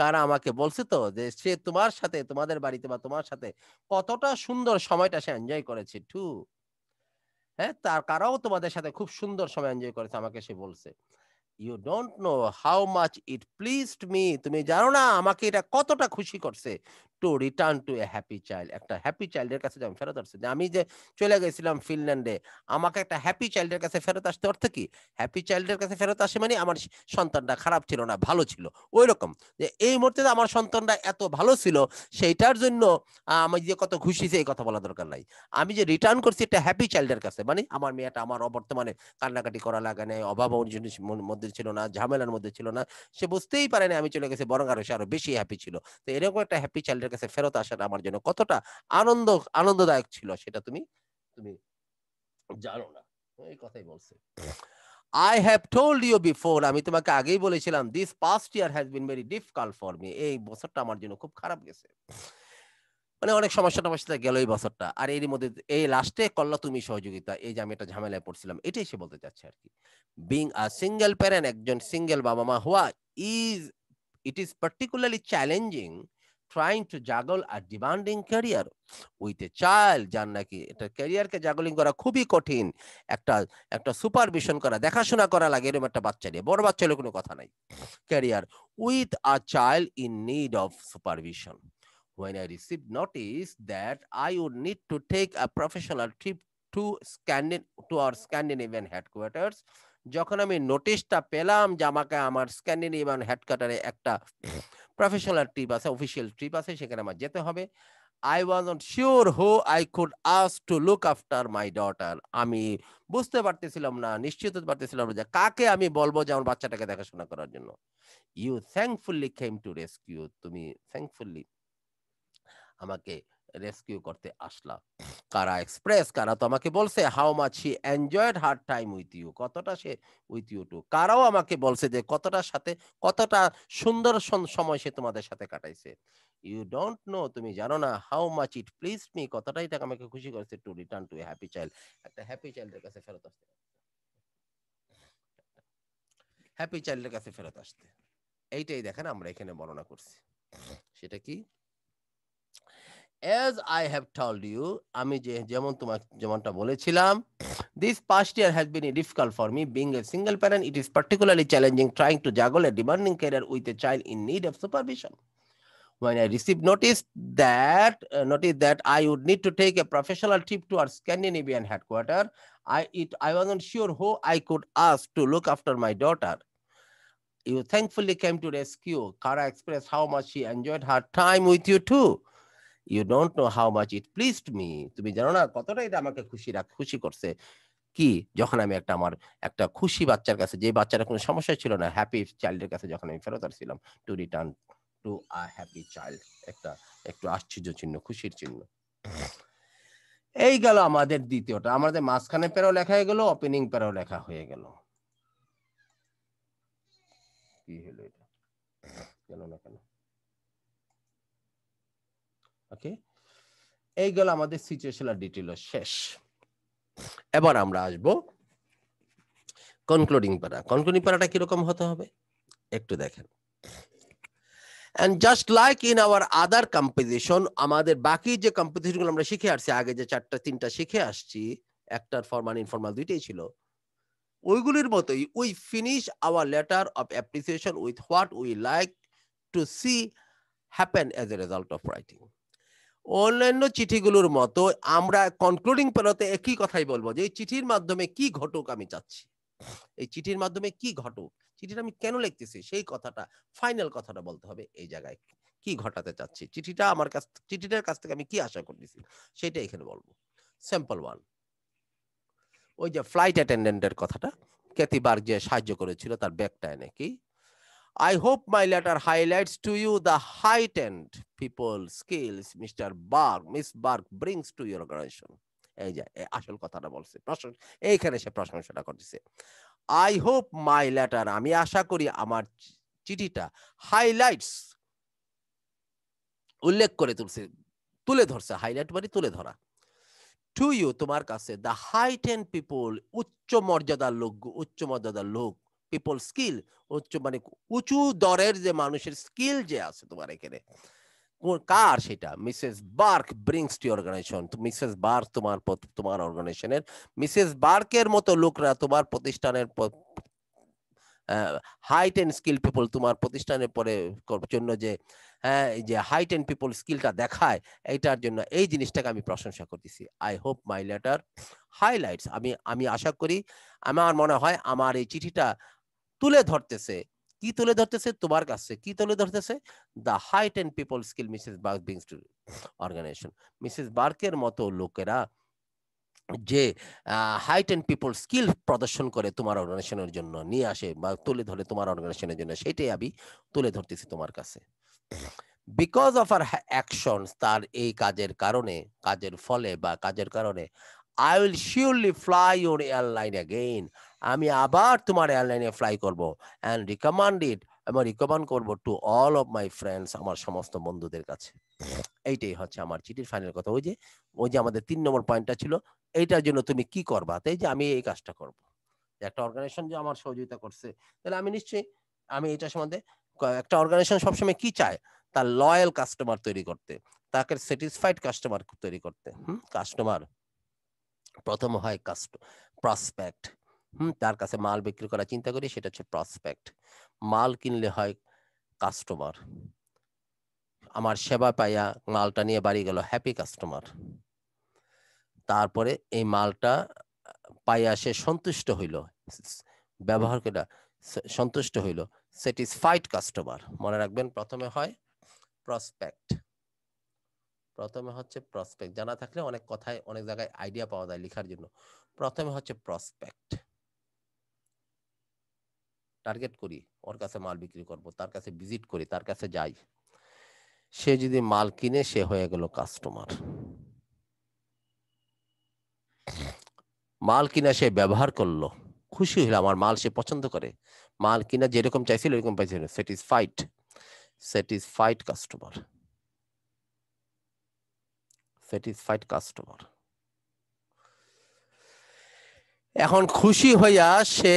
Kara আমাকে বলছে তো যে সে তোমার সাথে তোমাদের বাড়িতে বা তোমার সাথে কতটা সুন্দর সময়টা সে এনজয় করেছে টু হ্যাঁ তার কারাও তোমাদের সাথে খুব সুন্দর সময় এনজয় করেছে আমাকে সে বলছে you don't know how much it pleased me তুমি জানো না আমাকে এটা কতটা খুশি করছে to return to a happy child একটা হ্যাপি চাইল্ডের কাছে যেমন ফেরত আসছে আমি যে চলে গেছিলাম ফিনল্যান্ডে আমাকে একটা হ্যাপি চাইল্ডের কাছে ফেরত আসতে অর্থ কি হ্যাপি চাইল্ডের কাছে ফেরত আসে মানে আমার সন্তানটা খারাপ ছিল না ভালো ছিল ওই রকম যে এই মুহূর্তে আমার সন্তানটা এত ভালো ছিল সেইটার জন্য আমি যে কত খুশি সেই কথা বলা দরকার নাই আমি যে রিটার্ন করছি একটা হ্যাপি চাইল্ডের কাছে মানে আমার মেয়েটা আমার অবর্তমানে কান্নাকাটি করা লাগে নাই অভাব মধ্যে ছিল না ঝামেলার মধ্যে ছিল না সে বুঝতেই পারে না আমি চলে গেছি বরং আরো সে আরো বেশি হ্যাপি ছিল তো এরকম একটা হ্যাপি চাইল্ডের কাছে ফেরত আসাটা আমার জন্য কতটা আনন্দ আনন্দদায়ক ছিল সেটা তুমি তুমি জানো না এই কথাই বলছে I have told you before আমি তোমাকে আগেই বলেছিলাম this past year has been very difficult for me এই বছরটা আমার জন্য খুব খারাপ গেছে মানে অনেক সমস্যা টমস্যা গেল এই বছরটা আর এর মধ্যে এই লাস্টে করলা তুমি সহযোগিতা এই যে আমি একটা ঝামেলায় পড়ছিলাম এটাই সে বলতে চাচ্ছে আর কি বিং আ সিঙ্গেল প্যারেন্ট একজন সিঙ্গেল বাবা মা হওয়া is it is particularly challenging trying to juggle a demanding career with a child যার নাকি এটা ক্যারিয়ারকে জাগলিং করা খুবই কঠিন একটা একটা সুপারভিশন করা দেখাশোনা করা লাগে এরকম একটা বাচ্চা নিয়ে বড় বাচ্চা হলে কোনো কথা নাই career with a child in need of supervision when I received notice that I would need to take a professional trip to Scandin to our Scandinavian headquarters যখন আমি নোটিশটা পেলাম যে আমাকে আমার স্ক্যান্ডিনি এবং হেডকাটারে একটা প্রফেশনাল ট্রিপ আছে অফিসিয়াল ট্রিপ আছে সেখানে আমার যেতে হবে I was not sure who I could ask to look after my daughter আমি বুঝতে পারতেছিলাম না নিশ্চিত হতে পারতেছিলাম না যে কাকে আমি বলবো যে আমার বাচ্চাটাকে দেখাশোনা করার জন্য you thankfully came to rescue তুমি থ্যাঙ্কফুললি আমাকে রেস্কিউ করতে আসলা কারা এক্সপ্রেস কারা তো আমাকে বলছে how much he enjoyed her time with you কতটা সে উইথ ইউ টু কারাও আমাকে বলছে যে কতটা সাথে কতটা সুন্দর সময় সে তোমাদের সাথে কাটাইছে ইউ ডোন্ট নো তুমি জানো না how much it please me কতটাই এটা আমাকে খুশি করেছে to return to happy child একটা হ্যাপি চাইল্ডের কাছে ফেরত আসতে হ্যাপি চাইল্ডের কাছে ফেরত আসতে এইটাই দেখেন আমরা এখানে বর্ণনা করছি সেটা কি As I have told you, আমি যে যেমন তোমাকে যেমনটা বলেছিলাম this past year has been difficult for me being a single parent it is particularly challenging trying to juggle a demanding career with a child in need of when I received notice that uh, notice that I would need to take a professional trip to our Scandinavian headquarters, I it I wasn't sure who I could ask to look after my daughter. You thankfully came to rescue. Kara expressed how much she enjoyed her time with you too. You don't know how much it pleased me তুমি জানো না কতটা এটা আমাকে খুশি রাখ খুশি করছে কি যখন আমি একটা আমার একটা খুশি বাচ্চার কাছে যে বাচ্চাটা কোনো সমস্যা ছিল না হ্যাপি চাইল্ডের কাছে যখন আমি ফেরত আসছিলাম to return to a happy child একটা একটু আশ্চর্য চিহ্ন খুশির চিহ্ন এই গেল আমাদের দ্বিতীয়টা আমাদের মাঝখানে প্যারাও লেখা হয়ে গেল ওপেনিং প্যারাও লেখা হয়ে গেল কি হলো এটা গেল না কেন ওকে এই গেল আমাদের সিচুয়েশনাল ডিটেল শেষ এবার আমরা আসব কনক্লুডিং প্যারা কনক্লুডিং প্যারাটা কিরকম হতে হবে একটু দেখেন and just like in our other composition আমাদের বাকি যে কম্পোজিশনগুলো আমরা শিখে আসছি আগে যে চারটা তিনটা শিখে আসছি একটার ফর্মাল ইনফর্মাল দুইটাই ছিল ওইগুলির মতোই we finish our letter of appreciation with what we like to see happen as a result of writing অন্যান্য চিঠিগুলোর মতো আমরা কনক্লুডিং পেলতে একই কথাই বলবো যে এই চিঠির মাধ্যমে কি ঘটুক আমি চাচ্ছি এই চিঠির মাধ্যমে কি ঘটুক চিঠিটা আমি কেন লিখতেছি সেই কথাটা ফাইনাল কথাটা বলতে হবে এই জায়গায় কি ঘটাতে চাচ্ছি চিঠিটা আমার কাছ চিঠিটার কাছ থেকে আমি কি আশা করতেছি সেটা এখানে বলবো স্যাম্পল ওয়ান ওই যে ফ্লাইট অ্যাটেন্ডেন্টের কথাটা ক্যাথি বার্গ যে সাহায্য করেছিল তার ব্যাগটা এনে কি I hope my letter highlights to you the heightened people skills Mr. Bark, Miss Bark brings to your organization. এই যে আসল কথাটা বলছে প্রশ্ন এইখানে সে প্রশংসাটা করতেছে আই হোপ মাই লেটার আমি আশা করি আমার চিঠিটা হাইলাইটস উল্লেখ করে তুলছে তুলে ধরছে হাইলাইট মানে তুলে ধরা টু ইউ তোমার কাছে দ্য হাইটেন পিপল উচ্চ মর্যাদার লোক উচ্চ মর্যাদার লোক পিপল স্কিল উচ্চ মানে উঁচু দরের যে মানুষের স্কিল যে আছে তোমার এখানে কার সেটা Mrs Burke brings to organisation Mrs Burke তোমার তোমার অর্গানাইজেশনের মিসেস বার্কের মতো লোকরা তোমার প্রতিষ্ঠানের হাইট এন্ড স্কিল পিপল তোমার প্রতিষ্ঠানের পরে জন্য যে হ্যাঁ যে হাইট এন্ড পিপল স্কিলটা দেখায় এইটার জন্য এই জিনিসটাকে আমি প্রশংসা করতেছি I hope my letter highlights আমি আমি আশা করি আমার মনে হয় আমার এই চিঠিটা তুলে ধরতেছে কি তুলে ধরতেছে তোমার কাছে কি তুলে ধরতেছে the height and people skill Mrs Burke brings organisation Mrs বার্কের মতো লোকেরা যে হাইট এন্ড পিপল স্কিল প্রদর্শন করে তোমার অর্গানাইজেশনের জন্য নিয়ে আসে বা তুলে ধরে তোমার অর্গানাইজেশনের জন্য সেটাই আমি তুলে ধরতেছি তোমার কাছে বিকজ অফ আর অ্যাকশনস তার এই কাজের কারণে কাজের ফলে বা কাজের কারণে I will surely fly your airline again আমি আবার তোমার এয়ারলাইনে ফ্লাই করব অ্যান্ড রিকমান্ডেড আমি রিকমান্ড করব to all of my friends আমার সমস্ত বন্ধুদের কাছে এইটাই হচ্ছে আমার চিঠির ফাইনাল কথা ওই যে ওই যে আমাদের তিন নম্বর পয়েন্টটা ছিল এইটার জন্য তুমি কি করবা তাই যে আমি এই কাজটা করব একটা অর্গানাইজেশন যে আমার সহযোগিতা করছে তাহলে আমি নিশ্চয়ই আমি এটা সম্বন্ধে একটা অর্গানাইজেশন সবসময় কি চায় তার লয়াল কাস্টমার তৈরি করতে তাকে স্যাটিসফাইড কাস্টমার তৈরি করতে হুম কাস্টমার প্রথম হয় কাস্ট প্রসপেক্ট হুম তার কাছে মাল বিক্রি করার চিন্তা করি সেটা হচ্ছে প্রসপেক্ট মাল কিনলে হয় কাস্টমার আমার সেবা পাইয়া মালটা নিয়ে বাড়ি গেল হ্যাপি কাস্টমার তারপরে এই মালটা পাইয়া সে সন্তুষ্ট হইল ব্যবহার করে সন্তুষ্ট হইল স্যাটিসফাইড কাস্টমার মনে রাখবেন প্রথমে হয় প্রসপেক্ট প্রথমে হচ্ছে প্রসপেক্ট জানা থাকলে অনেক কথায় অনেক জায়গায় আইডিয়া পাওয়া যায় লেখার জন্য প্রথমে হচ্ছে প্রসপেক্ট টার্গেট করি ওর কাছে মাল বিক্রি করব তার কাছে ভিজিট করি তার কাছে যাই সে যদি মাল কিনে সে হয়ে গেল কাস্টমার মাল কিনা সে ব্যবহার করলো খুশি হলো আমার মাল সে পছন্দ করে মাল কিনা যেরকম চাইছিল এরকম পাইছিল satisfied satisfied customer satisfied customer এখন খুশি হইয়া সে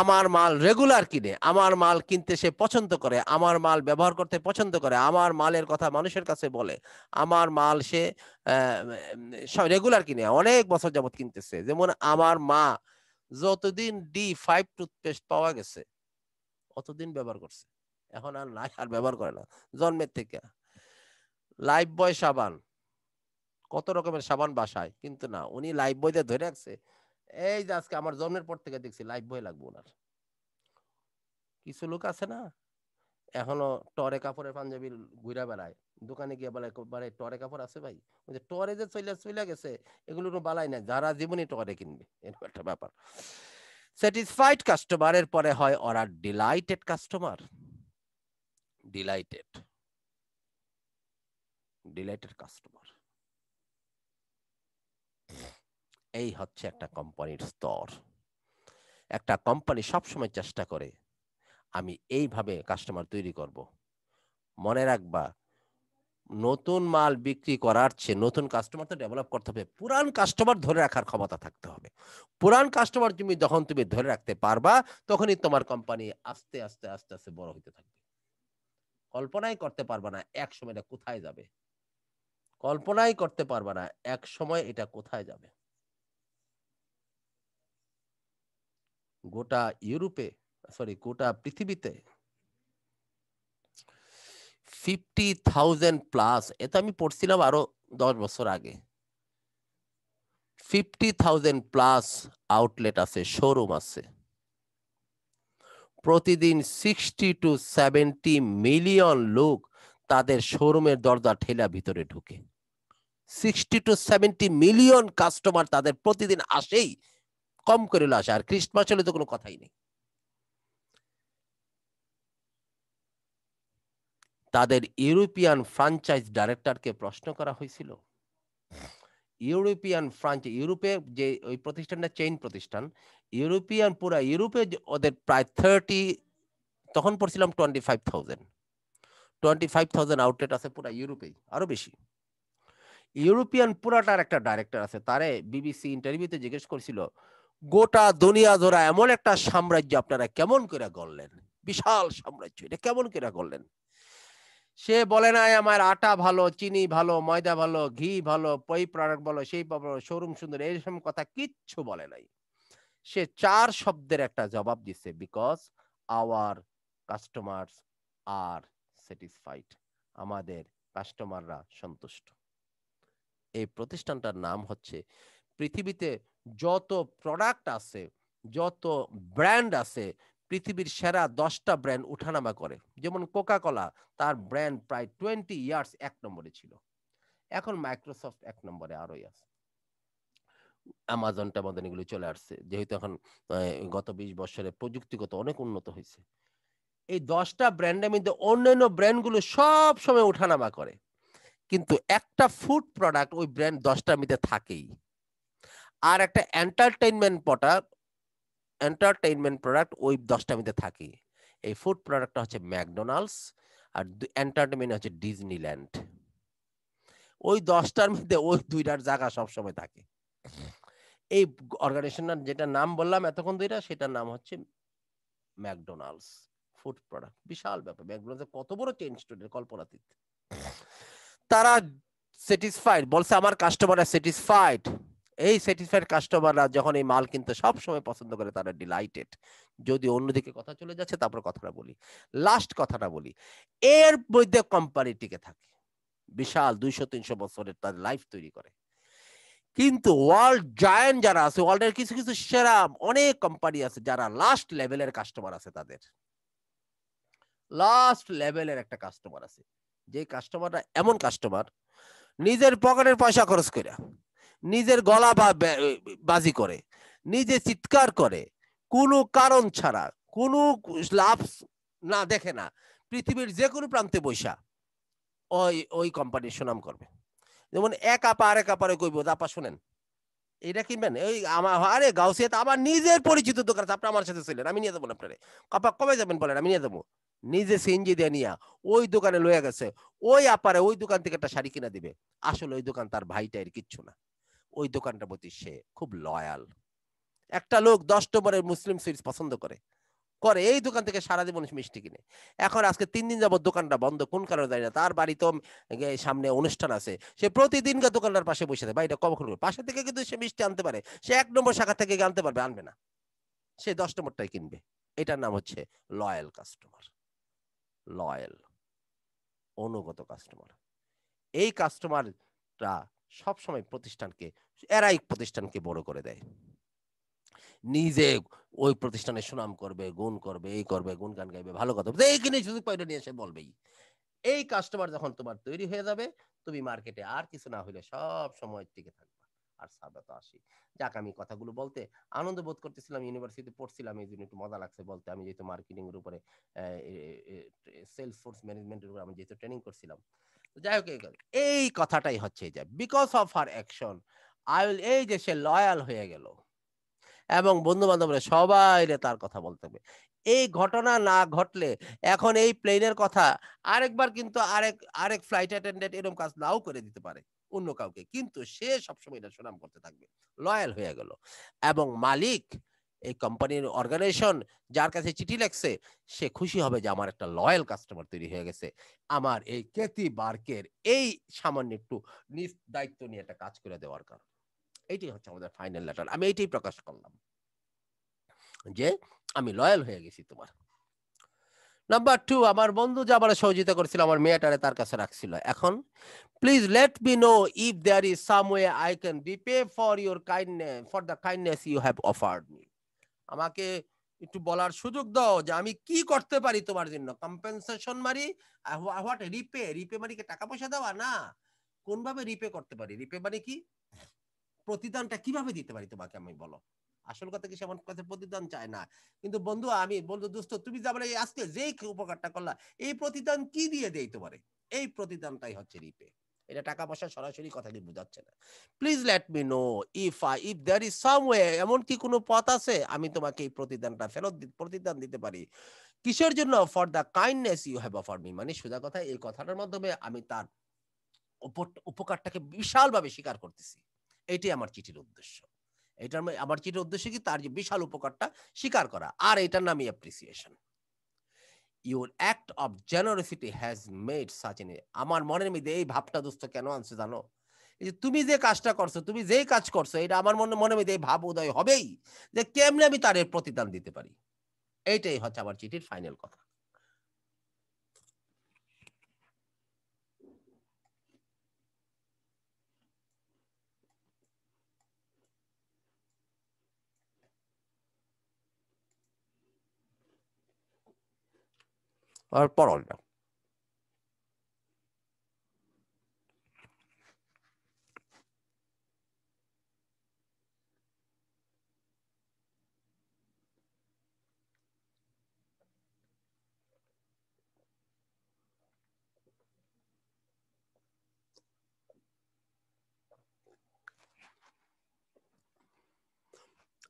আমার মাল রেগুলার কিনে আমার মাল কিনতে সে পছন্দ করে আমার মাল ব্যবহার করতে পছন্দ করে আমার মালের কথা মানুষের কাছে বলে আমার মাল সে রেগুলার কিনে অনেক বছর যাবত কিনতেছে যেমন আমার মা যতদিন ডি ফাইভ টুথপেস্ট পাওয়া গেছে অতদিন ব্যবহার করছে এখন আর নাই আর ব্যবহার করে না জন্মের থেকে লাইফ বয় সাবান কত রকমের সাবান বাসায় কিন্তু না উনি লাইফ বয় ধরে রাখছে এই যে আজকে আমার জন্মের পর থেকে দেখছি লাইফ বয় লাগবো ওনার কিছু লোক আছে না এখনো টরে কাপড়ের পাঞ্জাবি ঘুরা বেড়ায় দোকানে গিয়ে বেলায় টরে কাপড় আছে ভাই যে টরে যে চলিয়া চলিয়া গেছে এগুলো কোনো বালাই না যারা জীবনে টরে কিনবে এরকম একটা ব্যাপার স্যাটিসফাইড কাস্টমারের পরে হয় ওরা delighted customer delighted delighted customer এই হচ্ছে একটা কোম্পানির স্তর একটা কোম্পানি সবসময় চেষ্টা করে আমি এইভাবে কাস্টমার তৈরি করব মনে রাখবা নতুন মাল বিক্রি করার চেয়ে নতুন কাস্টমার তো ডেভেলপ করতে হবে পুরান কাস্টমার ধরে রাখার ক্ষমতা থাকতে হবে পুরান কাস্টমার তুমি যখন তুমি ধরে রাখতে পারবা তখনই তোমার কোম্পানি আস্তে আস্তে আস্তে আস্তে বড় হতে থাকবে কল্পনাই করতে পারবা না এক সময় এটা কোথায় যাবে কল্পনাই করতে পারবা না এক সময় এটা কোথায় যাবে গোটা ইউরোপে সরি গোটা পৃথিবীতে ফিফটি থাউজেন্ড প্লাস এটা আমি পড়ছিলাম আরো দশ বছর আগে ফিফটি থাউজেন্ড প্লাস আউটলেট আছে শোরুম আছে প্রতিদিন সিক্সটি টু সেভেন্টি মিলিয়ন লোক তাদের শোরুমের দরজা ঠেলা ভিতরে ঢুকে sixty to seventy million customer তাদের প্রতিদিন আসেই কম করে আসে আর খ্রিস্টমাস হলে তো কোনো কথাই নেই তাদের ইউরোপিয়ান ফ্রাঞ্চাইজ ডাইরেক্টরকে প্রশ্ন করা হয়েছিল ইউরোপিয়ান ফ্রাঞ্চ ইউরোপে যে ওই প্রতিষ্ঠানটা চেইন প্রতিষ্ঠান ইউরোপিয়ান পুরা ইউরোপে ওদের প্রায় থার্টি তখন পড়ছিলাম twenty five thousand twenty five thousand outlet আছে পুরা ইউরোপেই আরও বেশি ইউরোপিয়ান পুরাটার একটা ডাইরেক্টর আছে তারে বিবিসি ইন্টারভিউতে জিজ্ঞেস করছিল গোটা দুনিয়া ধরা এমন একটা সাম্রাজ্য আপনারা কেমন করে গড়লেন বিশাল সাম্রাজ্য এটা কেমন করে গড়লেন সে বলে না আমার আটা ভালো চিনি ভালো ময়দা ভালো ঘি ভালো পই প্রোডাক্ট ভালো সেই ভালো শোরুম সুন্দর এইরকম কথা কিচ্ছু বলে নাই সে চার শব্দের একটা জবাব দিছে because our customer are satisfied আমাদের কাস্টমাররা সন্তুষ্ট এই প্রতিষ্ঠানটার নাম হচ্ছে পৃথিবীতে যত প্রোডাক্ট আছে যত ব্র্যান্ড আছে পৃথিবীর সেরা দশটা ব্র্যান্ড উঠানামা করে যেমন কোকা কোলা তার ব্র্যান্ড প্রায় টোয়েন্টি ইয়ার্স এক নম্বরে ছিল এখন মাইক্রোসফট এক নম্বরে আরোই আছে আমাজন টামাজন এগুলো চলে আসছে যেহেতু এখন গত বিশ বছরে প্রযুক্তিগত অনেক উন্নত হয়েছে এই দশটা ব্র্যান্ডের মধ্যে অন্যান্য ব্র্যান্ডগুলো সব সময় উঠানামা করে কিন্তু একটা ফুড প্রোডাক্ট ওই ব্র্যান্ড দশটার মধ্যে থাকেই আর একটা এন্টারটেইনমেন্ট প্রোডাক্ট এন্টারটেইনমেন্ট প্রোডাক্ট ওই দশটামিতে থাকে এই ফুড প্রোডাক্টটা হচ্ছে ম্যাকডোনাল্ডস আর এন্টারটেইনমেন্ট হচ্ছে ডিজনিল্যান্ড ওই দশটার মধ্যে ওই দুইটার জায়গা সবসময় থাকে এই অর্গানাইজেশনের যেটা নাম বললাম এতক্ষণ দুইটা সেটার নাম হচ্ছে ম্যাকডোনাল্ডস ফুড প্রোডাক্ট বিশাল ব্যাপার ম্যাকডোনাল্ডস কত বড় চেন স্টুডেন্ট কল্পনাতীত তারা স্যাটিসফাইড বলছে আমার কাস্টমাররা স্যাটিসফাইড এই স্যাটিসফাইড কাস্টমাররা যখন এই মাল কিনতে সব সময় পছন্দ করে তারা ডিলাইটেড যদি অন্যদিকে কথা চলে যাচ্ছে তারপর কথাটা বলি লাস্ট কথাটা বলি এর মধ্যে কোম্পানি টিকে থাকে বিশাল দুইশো তিনশো বছরের তার লাইফ তৈরি করে কিন্তু ওয়ার্ল্ড জায়ান্ট যারা আছে ওয়ার্ল্ডের কিছু কিছু সেরা অনেক কোম্পানি আছে যারা লাস্ট লেভেলের কাস্টমার আছে তাদের লাস্ট লেভেলের একটা কাস্টমার আছে যে কাস্টমাররা এমন কাস্টমার নিজের পকেটের পয়সা খরচ করে নিজের গলা বা বাজি করে নিজে চিৎকার করে কোনো কারণ ছাড়া কোনো লাভ না দেখে না পৃথিবীর যে কোনো প্রান্তে বৈশা ওই ওই কোম্পানির সুনাম করবে যেমন এক আপা আরেক আপারে কইব আপা শোনেন এটা কিনবেন ওই আমার আরে গাউসিয়াত আমার নিজের পরিচিত দোকান আপনি আমার সাথে ছিলেন আমি নিয়ে যাবো আপনারে আপা কবে যাবেন বলেন আমি নিয়ে যাবো নিজে সিএনজি দিয়ে নিয়া ওই দোকানে লয়ে গেছে ওই আপারে ওই দোকান থেকে একটা শাড়ি কিনা দিবে আসলে ওই দোকান তার ভাইটাইয়ের কিচ্ছু না ওই দোকানটার প্রতি সে খুব লয়াল একটা লোক দশ নম্বরের মুসলিম সুইটস পছন্দ করে করে এই দোকান থেকে সারা জীবন মিষ্টি কিনে এখন আজকে তিন দিন যাবত দোকানটা বন্ধ কোন কারণে জানি না তার বাড়িতেও সামনে অনুষ্ঠান আছে সে প্রতিদিনকার দোকানটার পাশে বসে থাকে এটা কখন পাশে থেকে কিন্তু সে মিষ্টি আনতে পারে সে এক নম্বর শাখা থেকে আনতে পারবে আনবে না সে দশ নম্বরটাই কিনবে এটার নাম হচ্ছে লয়াল কাস্টমার লয়াল অনুগত কাস্টমার এই কাস্টমারটা সবসময় প্রতিষ্ঠানকে এরাই প্রতিষ্ঠানকে বড় করে দেয় নিজে ওই প্রতিষ্ঠানে সুনাম করবে গুণ করবে এই করবে গুণ গান গাইবে ভালো কথা এইখানে সুযোগ পাইলে নিয়ে এসে বলবেই এই কাস্টমার যখন তোমার তৈরি হয়ে যাবে তুমি মার্কেটে আর কিছু না হইলে সব সময় টিকে থাকবে আর সাদা তো আসি যাক আমি কথাগুলো বলতে আনন্দ বোধ করতেছিলাম ইউনিভার্সিটিতে পড়ছিলাম এই জন্য একটু মজা লাগছে বলতে আমি যেহেতু মার্কেটিং এর উপরে সেলস ফোর্স ম্যানেজমেন্টের উপরে আমি যেহেতু ট্রেনিং করছিলাম যাই হোক এই কথাটাই হচ্ছে যে because of her action I will এই যে সে লয়াল হয়ে গেল এবং বন্ধু বান্ধবরা সবাই তার কথা বলতে হবে এই ঘটনা না ঘটলে এখন এই প্লেনের কথা আরেকবার কিন্তু আরেক আরেক ফ্লাইট অ্যাটেন্ডেন্ট এরকম কাজ নাও করে দিতে পারে অন্য কাউকে কিন্তু সে সবসময় এটা সুনাম করতে থাকবে লয়াল হয়ে গেল এবং মালিক এই কোম্পানির অর্গানাইজেশন যার কাছে চিঠি লেখছে সে খুশি হবে যে আমার একটা লয়াল কাস্টমার তৈরি হয়ে গেছে আমার এই কেতি বার্কের এই সামান্য একটু নিজ দায়িত্ব নিয়ে একটা কাজ করে দেওয়ার কারণ এইটি হচ্ছে আমাদের ফাইনাল লেটার আমি এইটাই প্রকাশ করলাম যে আমি লয়াল হয়ে গেছি তোমার নাম্বার টু আমার বন্ধু যে আমার সহযোগিতা করেছিল আমার মেয়েটারে তার কাছে রাখছিল এখন please let me know if there is some way I can repay for your kindness for the kindness you have offered me আমাকে একটু বলার সুযোগ দাও যে আমি কি করতে পারি তোমার জন্য কম্পেনসেশন মারি হোয়াট রিপে রিপে মারি কি টাকা পয়সা দেওয়া না কোনভাবে রিপে করতে পারি রিপে মানে কি প্রতিদানটা কিভাবে দিতে পারি তোমাকে আমি বলো আসল কথা কি সেমন কাছে প্রতিদান চায় না কিন্তু বন্ধু আমি বন্ধু দোস্ত তুমি যা বলে আজকে যেই উপকারটা করলা এই প্রতিদান কি দিয়ে দেই তোমারে এই প্রতিদানটাই হচ্ছে রিপে এটা টাকা পয়সা সরাসরি কথা দিয়ে বোঝাচ্ছে না please let me know if I if there is some way এমন কি কোনো পথ আছে আমি তোমাকে এই প্রতিদানটা ফেরত প্রতিদান দিতে পারি কিসের জন্য for the kindness you have offer me মানে সোজা কথা এই কথাটার মাধ্যমে আমি তার উপকারটাকে বিশালভাবে স্বীকার করতেছি এটি আমার চিঠির উদ্দেশ্য এটার আমার চিঠির উদ্দেশ্য কি তার যে বিশাল উপকারটা স্বীকার করা আর এটার নামই appreciation your act of generosity has made such an আমার মনের মধ্যে এই ভাবটা দোস্ত কেন আনছে জানো যে তুমি যে কাজটা করছো তুমি যেই কাজ করছো এটা আমার মনে মনে মধ্যে এই ভাব উদয় হবেই যে কেমনে আমি তার প্রতিদান দিতে পারি এইটাই হচ্ছে আমার চিঠির ফাইনাল কথা parola.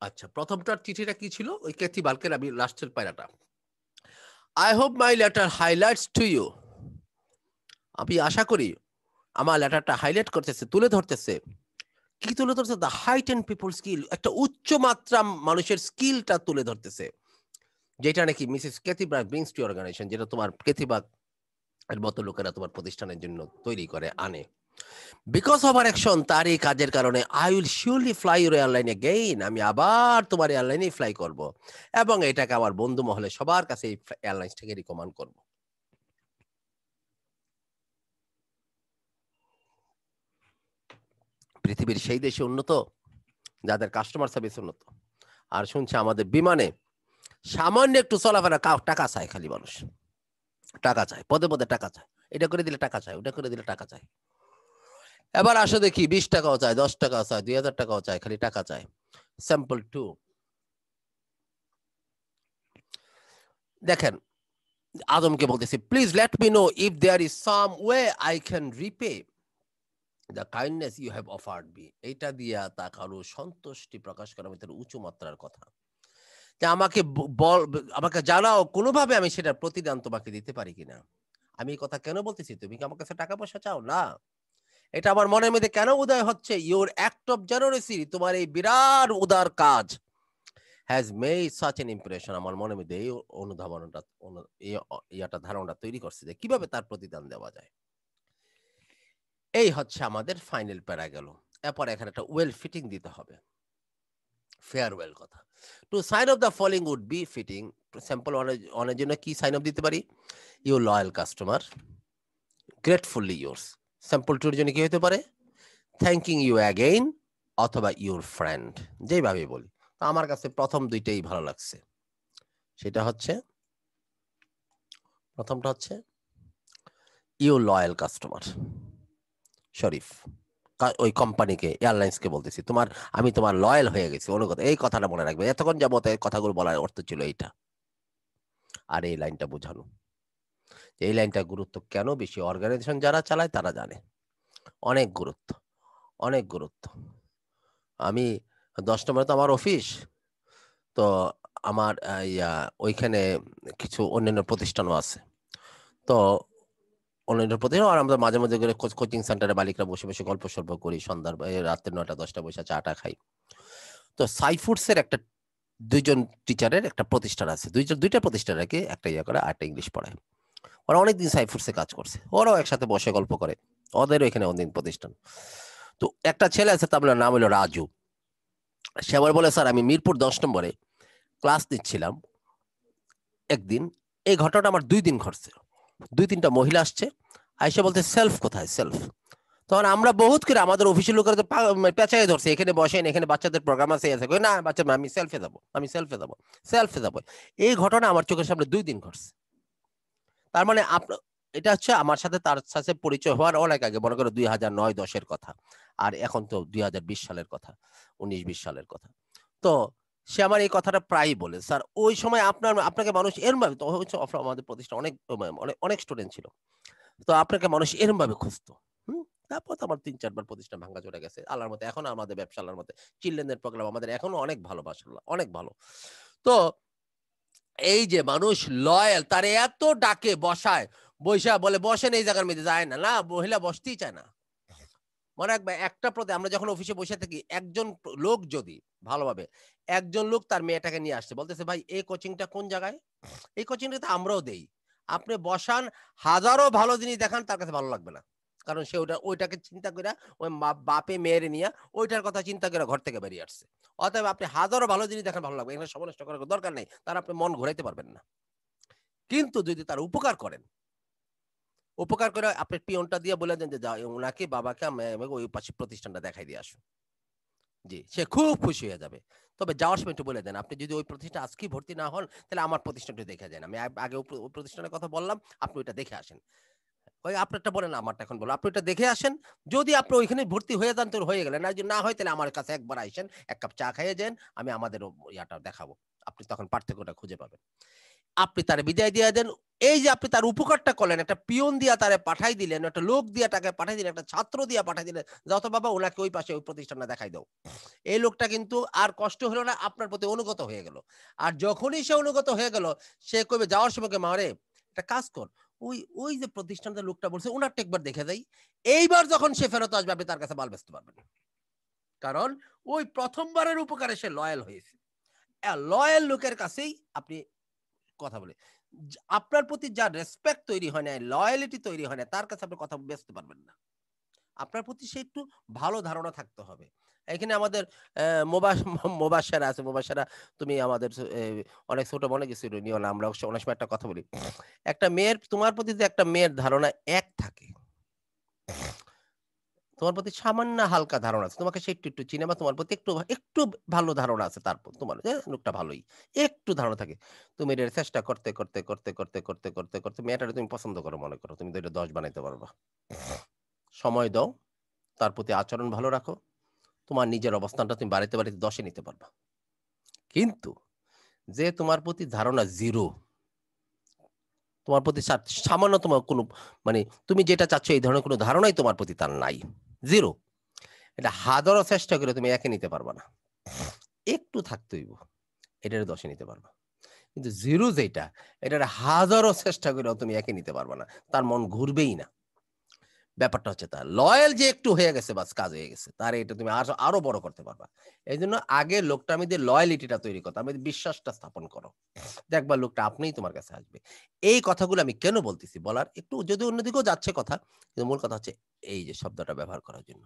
আচ্ছা প্রথমটার চিঠিটা কি ছিল ওই ক্যাথি বালকের আমি লাস্টের পায়রাটা I hope my letter highlights to you আমি আশা করি আমার লেটারটা হাইলাইট করতেছে তুলে ধরতেছে কি তুলে ধরতেছে the height and people skill একটা উচ্চ মাত্রা মানুষের স্কিলটা তুলে ধরতেছে যেটা নাকি মিসেস কেতিবাগ ব্রিংস টু অর্গানাইজেশন যেটা তোমার কেতিবাগ এর মতো লোকেরা তোমার প্রতিষ্ঠানের জন্য তৈরি করে আনে বিকজ অফ আর অ্যাকশন তার এই কাজের কারণে I will surely fly your airline gain আমি আবার তোমার এয়ারলাইনেই ফ্লাই করব এবং এটাকে আমার বন্ধু মহলে সবার কাছে এই এয়ারলাইন্সটাকে রিকমেন্ড করব পৃথিবীর সেই দেশে উন্নত যাদের কাস্টমার সার্ভিস উন্নত আর শুনছে আমাদের বিমানে সামান্য একটু চলাফেরা টাকা চায় খালি মানুষ টাকা চায় পদে পদে টাকা চায় এটা করে দিলে টাকা চায় ওটা করে দিলে টাকা চায় এবার আসো দেখি বিশ টাকাও চায় দশ টাকাও চায় দুই হাজার টাকাও চায় খালি টাকা চায় স্যাম্পল টু দেখেন আদমকে বলতেছি please let me know if there is some way I can repay the kindness you have offered be এইটা দিয়া তা কারো সন্তুষ্টি প্রকাশ করার ভিতরে উঁচু মাত্রার কথা যে আমাকে বল আমাকে জানাও কোনোভাবে আমি সেটার প্রতিদান তোমাকে দিতে পারি কিনা আমি এই কথা কেন বলতেছি তুমি কি আমার কাছে টাকা পয়সা চাও না এটা আমার মনের মধ্যে কেন উদয় হচ্ছে ইউর অ্যাক্ট অফ জেনারেসি তোমার এই বিরাট উদার কাজ has made such an impression আমার মনের মধ্যে এই অনুধাবনটা ইয়াটা ধারণাটা তৈরি করছে যে কিভাবে তার প্রতিদান দেওয়া যায় এই হচ্ছে আমাদের ফাইনাল প্যারা গেল এরপর এখানে একটা ওয়েল ফিটিং দিতে হবে ফেয়ারওয়েল কথা to sign off the following would be fitting sample অনের জন্য কি সাইন অফ দিতে পারি you loyal customer gratefully yours sample টুর জন্য কি হতে পারে থ্যাংকিং ইউ অ্যাগেইন অথবা ইউর ফ্রেন্ড যেইভাবে বলি তো আমার কাছে প্রথম দুইটাই ভালো লাগছে সেটা হচ্ছে প্রথমটা হচ্ছে ইউ লয়াল কাস্টমার শরীফ ওই কোম্পানিকে এয়ারলাইন্সকে বলতেছি তোমার আমি তোমার লয়াল হয়ে গেছি অনুগত এই কথাটা মনে রাখবে এতক্ষণ যাবত কথাগুলো বলার অর্থ ছিল এইটা আর এই লাইনটা বোঝানো এই লাইনটা গুরুত্ব কেন বেশি অর্গানাইজেশন যারা চালায় তারা জানে অনেক গুরুত্ব অনেক গুরুত্ব আমি দশ নম্বরে তো আমার অফিস তো আমার ইয়া ওইখানে কিছু অন্যান্য প্রতিষ্ঠানও আছে তো অন্যান্য প্রতিষ্ঠান আর আমরা মাঝে মাঝে করে কোচিং সেন্টারে বালিকরা বসে বসে গল্প সল্প করি সন্ধ্যার রাতের নয়টা দশটা বসে চাটা খাই তো ফুডসের একটা দুইজন টিচারের একটা প্রতিষ্ঠান আছে দুইজন দুইটা প্রতিষ্ঠান আর কি একটা ইয়ে করে আরেকটা ইংলিশ পড়ায় ওরা অনেকদিন সাইফুরসে কাজ করছে ওরাও একসাথে বসে গল্প করে ওদেরও এখানে অনেকদিন প্রতিষ্ঠান তো একটা ছেলে আছে তার নাম হলো রাজু সে আবার বলে স্যার আমি মিরপুর দশ নম্বরে ক্লাস নিচ্ছিলাম একদিন এই ঘটনাটা আমার দুই দিন ঘটছে দুই তিনটা মহিলা আসছে আইসা বলতে সেলফ কোথায় সেলফ তখন আমরা বহুত করে আমাদের অফিসের লোকেরা তো মানে পেঁচাই ধরছে এখানে বসেন এখানে বাচ্চাদের প্রোগ্রাম আছে না বাচ্চা আমি সেলফে যাবো আমি সেলফে যাবো সেলফে যাবো এই ঘটনা আমার চোখের সামনে দুই দিন ঘটছে তার মানে আপনার এটা হচ্ছে আমার সাথে তার সাথে পরিচয় হওয়ার অনেক আগে মনে করো দুই হাজার নয় দশের কথা আর এখন তো দুই হাজার বিশ সালের কথা উনিশ বিশ সালের কথা তো সে আমার এই কথাটা প্রায়ই বলে স্যার ওই সময় আপনার আপনাকে মানুষ এরমভাবে হচ্ছে আমাদের প্রতিষ্ঠান অনেক মানে অনেক অনেক স্টুডেন্ট ছিল তো আপনাকে মানুষ এরমভাবে খুঁজতো তারপর তো আমার তিন চারবার প্রতিষ্ঠান ভাঙ্গা চলে গেছে আল্লাহর মতো এখন আমাদের ব্যবসা আল্লাহর মধ্যে চিলড্রেনদের প্রোগ্রাম আমাদের এখনো অনেক ভালো বাসাল্লাহ অনেক ভালো তো এই যে মানুষ লয়াল তার এত ডাকে বসায় বৈশা বলে বসেন এই জায়গার মধ্যে যায় না না মহিলা বসতেই চায় না মনে রাখবে একটা প্রতি আমরা যখন অফিসে বসে থাকি একজন লোক যদি ভালোভাবে একজন লোক তার মেয়েটাকে নিয়ে আসছে বলতেছে ভাই এই কোচিংটা কোন জায়গায় এই কোচিংটা তো আমরাও দেই আপনি বসান হাজারো ভালো জিনিস দেখান তার কাছে ভালো লাগবে না কারণ সে ওটা ওইটাকে চিন্তা করে ওই বাপে মেয়েরে নিয়ে ওইটার কথা চিন্তা করে ঘর থেকে বেরিয়ে আসছে অতএব আপনি হাজারো ভালো জিনিস দেখেন ভালো লাগবে এখানে সমনষ্ট করার দরকার নেই তার আপনি মন ঘোরাইতে পারবেন না কিন্তু যদি তার উপকার করেন উপকার করে আপনি পিয়নটা দিয়ে বলে দেন যে যা ওনাকে বাবাকে আমি ওই পাশে প্রতিষ্ঠানটা দেখাই দিয়ে আসুন জি সে খুব খুশি হয়ে যাবে তবে যাওয়ার সময় একটু বলে দেন আপনি যদি ওই প্রতিষ্ঠান আজকেই ভর্তি না হন তাহলে আমার প্রতিষ্ঠানটা দেখে যান আমি আগে ওই প্রতিষ্ঠানের কথা বললাম আপনি ওইটা দেখে আসেন ওই আপনারটা বলেন আমারটা এখন বলো আপনি ওটা দেখে আসেন যদি আপনি ওইখানে ভর্তি হয়ে যান তো হয়ে গেলেন আর যদি না হয় তাহলে আমার কাছে একবার আসেন এক কাপ চা খাইয়ে যান আমি আমাদের ইয়াটা দেখাবো আপনি তখন পার্থক্যটা খুঁজে পাবেন আপনি তার বিদায় দিয়ে দেন এই যে আপনি তার উপকারটা করলেন একটা পিয়ন দিয়া তারে পাঠাই দিলেন একটা লোক দিয়া তাকে পাঠাই দিলেন একটা ছাত্র দিয়া পাঠাই দিলেন যত বাবা ওনাকে ওই পাশে ওই প্রতিষ্ঠানে দেখাই দাও এই লোকটা কিন্তু আর কষ্ট হলো না আপনার প্রতি অনুগত হয়ে গেল আর যখনই সে অনুগত হয়ে গেল সে কবে যাওয়ার সময় মারে একটা কাজ কর ওই ওই যে প্রতিষ্ঠানের লোকটা বলছে ওনারটা একবার দেখে যাই এইবার যখন সে ফেরত আসবে আপনি তার কাছে মাল বেচতে পারবেন কারণ ওই প্রথমবারের উপকারে সে লয়াল হয়েছে লয়াল লোকের কাছেই আপনি কথা বলে আপনার প্রতি যা রেসপেক্ট তৈরি হয় না লয়ালিটি তৈরি হয় না তার কাছে আপনি কথা বেচতে পারবেন না আপনার প্রতি সে একটু ভালো ধারণা থাকতে হবে এখানে আমাদের মোবাসারা আছে মোবাসারা তুমি আমাদের অনেক ছোট মনে গেছি নিও না আমরা অনেক সময় একটা কথা বলি একটা মেয়ের তোমার প্রতি যে একটা মেয়ের ধারণা এক থাকে তোমার প্রতি সামান্য হালকা ধারণা আছে তোমাকে সে একটু একটু চিনে বা তোমার প্রতি একটু একটু ভালো ধারণা আছে তারপর তোমার লোকটা ভালোই একটু ধারণা থাকে তুমি এটার চেষ্টা করতে করতে করতে করতে করতে করতে করতে মেয়েটা তুমি পছন্দ করো মনে করো তুমি তো এটা দশ বানাইতে পারবা সময় দাও তার প্রতি আচরণ ভালো রাখো তোমার নিজের অবস্থানটা তুমি বাড়িতে বাড়িতে দশে নিতে পারবা কিন্তু যে তোমার প্রতি ধারণা জিরো তোমার প্রতি সামান্য তোমার কোনো মানে তুমি যেটা চাচ্ছ এই ধরনের কোনো ধারণাই তোমার প্রতি তার নাই জিরো এটা হাদরও চেষ্টা করে তুমি একে নিতে পারবা না একটু থাকতেই এটার দশে নিতে পারবা কিন্তু জিরো যেটা এটার হাজারও চেষ্টা করেও তুমি একে নিতে পারবা না তার মন ঘুরবেই না ব্যাপারটা হচ্ছে তার লয়াল যে একটু হয়ে গেছে বাস কাজ হয়ে গেছে তার এটা তুমি আরো আরো বড় করতে পারবা এই জন্য আগে লোকটা আমি যে লয়ালিটিটা তৈরি করতো আমি বিশ্বাসটা স্থাপন করো দেখবা লোকটা আপনিই তোমার কাছে আসবে এই কথাগুলো আমি কেন বলতেছি বলার একটু যদি অন্যদিকেও যাচ্ছে কথা কিন্তু মূল কথা হচ্ছে এই যে শব্দটা ব্যবহার করার জন্য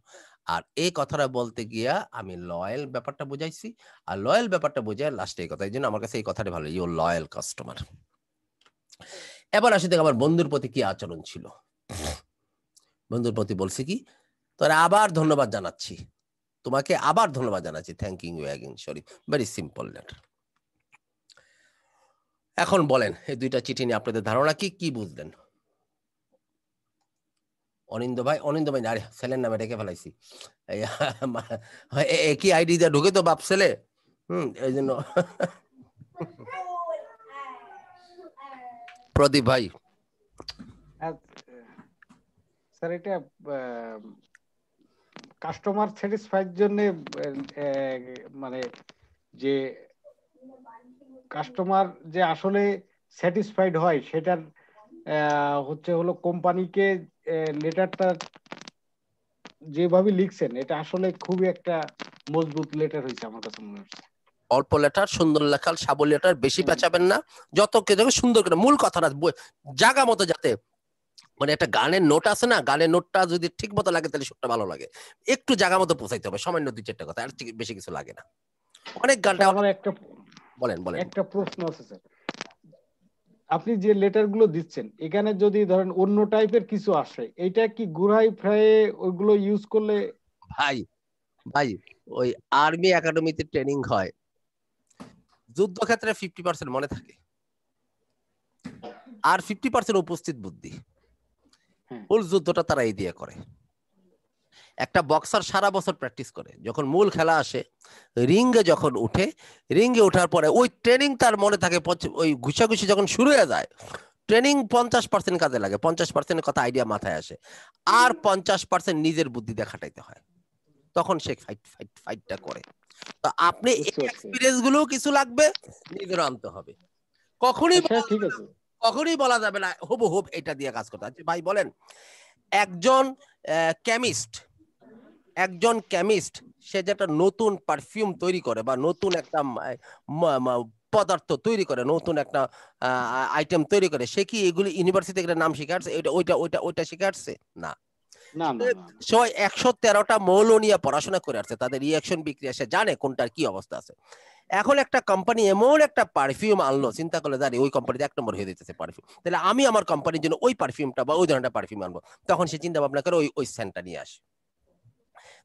আর এই কথাটা বলতে গিয়া আমি লয়াল ব্যাপারটা বুঝাইছি আর লয়াল ব্যাপারটা বোঝায় লাস্টে এই কথা এই জন্য আমার কাছে এই কথাটা ভালো ইউ লয়াল কাস্টমার এবার আসি দেখ আমার বন্ধুর প্রতি কি আচরণ ছিল বন্ধুর প্রতি বলছি কি তোরা আবার ধন্যবাদ জানাচ্ছি তোমাকে আবার ধন্যবাদ জানাচ্ছি thank you again sorry very simple letter এখন বলেন এই দুইটা চিঠি নিয়ে আপনাদের ধারণা কি কি বুঝলেন অনিন্দ ভাই অনিন্দ ভাই আরে ছেলের নামে ডেকে ফেলাইছি একই আইডি দিয়ে ঢুকে তো বাপ ছেলে হম এই জন্য প্রদীপ ভাই স্যার এটা কাস্টমার স্যাটিসফাইর জন্য মানে যে কাস্টমার যে আসলে স্যাটিসফাইড হয় সেটার হচ্ছে হলো কোম্পানিকে লেটারটা যেভাবে লিখছেন এটা আসলে খুবই একটা মজবুত লেটার হয়েছে আমার কাছে মনে হচ্ছে অল্প লেটার সুন্দর লেখার সাবল লেটার বেশি পেঁচাবেন না যত কে সুন্দর করে মূল কথা না জায়গা মতো যাতে মানে একটা গানের নোট আছে না গানের নোটটা যদি ঠিক মতো লাগে তাহলে সুরটা ভালো লাগে একটু জায়গা মতো পৌঁছাইতে হবে সামান্য দুই চারটা কথা আর বেশি কিছু লাগে না অনেক গানটা আমার একটা বলেন বলেন একটা প্রশ্ন আছে স্যার আপনি যে লেটার গুলো দিচ্ছেন এখানে যদি ধরেন অন্য টাইপের কিছু আসে এটা কি গুড়াই ফ্রাই ওইগুলো ইউজ করলে ভাই ভাই ওই আর্মি একাডেমিতে ট্রেনিং হয় যুদ্ধক্ষেত্রে ফিফটি পার্সেন্ট মনে থাকে আর ফিফটি পার্সেন্ট উপস্থিত বুদ্ধি মূল যুদ্ধটা তারা এই দিয়ে করে একটা বক্সার সারা বছর প্র্যাকটিস করে যখন মূল খেলা আসে রিঙ্গে যখন উঠে রিঙ্গে ওঠার পরে ওই ট্রেনিং তার মনে থাকে ওই ঘুষাঘুষি যখন শুরু হয়ে যায় ট্রেনিং পঞ্চাশ পার্সেন্ট কাজে লাগে পঞ্চাশ পার্সেন্টের কথা আইডিয়া মাথায় আসে আর পঞ্চাশ পার্সেন্ট নিজের বুদ্ধি দেখাটাইতে হয় তখন সে ফাইট ফাইট ফাইটটা করে তো আপনি এক্সপিরিয়েন্স গুলো কিছু লাগবে নিজের আনতে হবে কখনই আচ্ছা, ঠিক আছে কখনই বলা যাবে না হুব হুব এটা দিয়ে কাজ করতে আচ্ছা ভাই বলেন একজন কেমিস্ট একজন কেমিস্ট সে যেটা নতুন পারফিউম তৈরি করে বা নতুন একটা পদার্থ তৈরি করে নতুন একটা আইটেম তৈরি করে সে কি এগুলি ইউনিভার্সিটি থেকে নাম শিখাচ্ছে এটা ওইটা ওইটা ওইটা শিখাচ্ছে না সবাই একশো তেরোটা মৌল নিয়ে পড়াশোনা করে আসছে তাদের রিয়াকশন বিক্রিয়া সে জানে কোনটার কি অবস্থা আছে এখন একটা কোম্পানি এমন একটা পারফিউম আনলো চিন্তা করলে দাঁড়িয়ে ওই কোম্পানিতে এক নম্বর হয়ে দিতেছে পারফিউম তাহলে আমি আমার কোম্পানির জন্য ওই পারফিউমটা বা ওই ধরনের পারফিউম আনবো তখন সে চিন্তা ভাবনা করে ওই ওই সেন্টটা নিয়ে আসে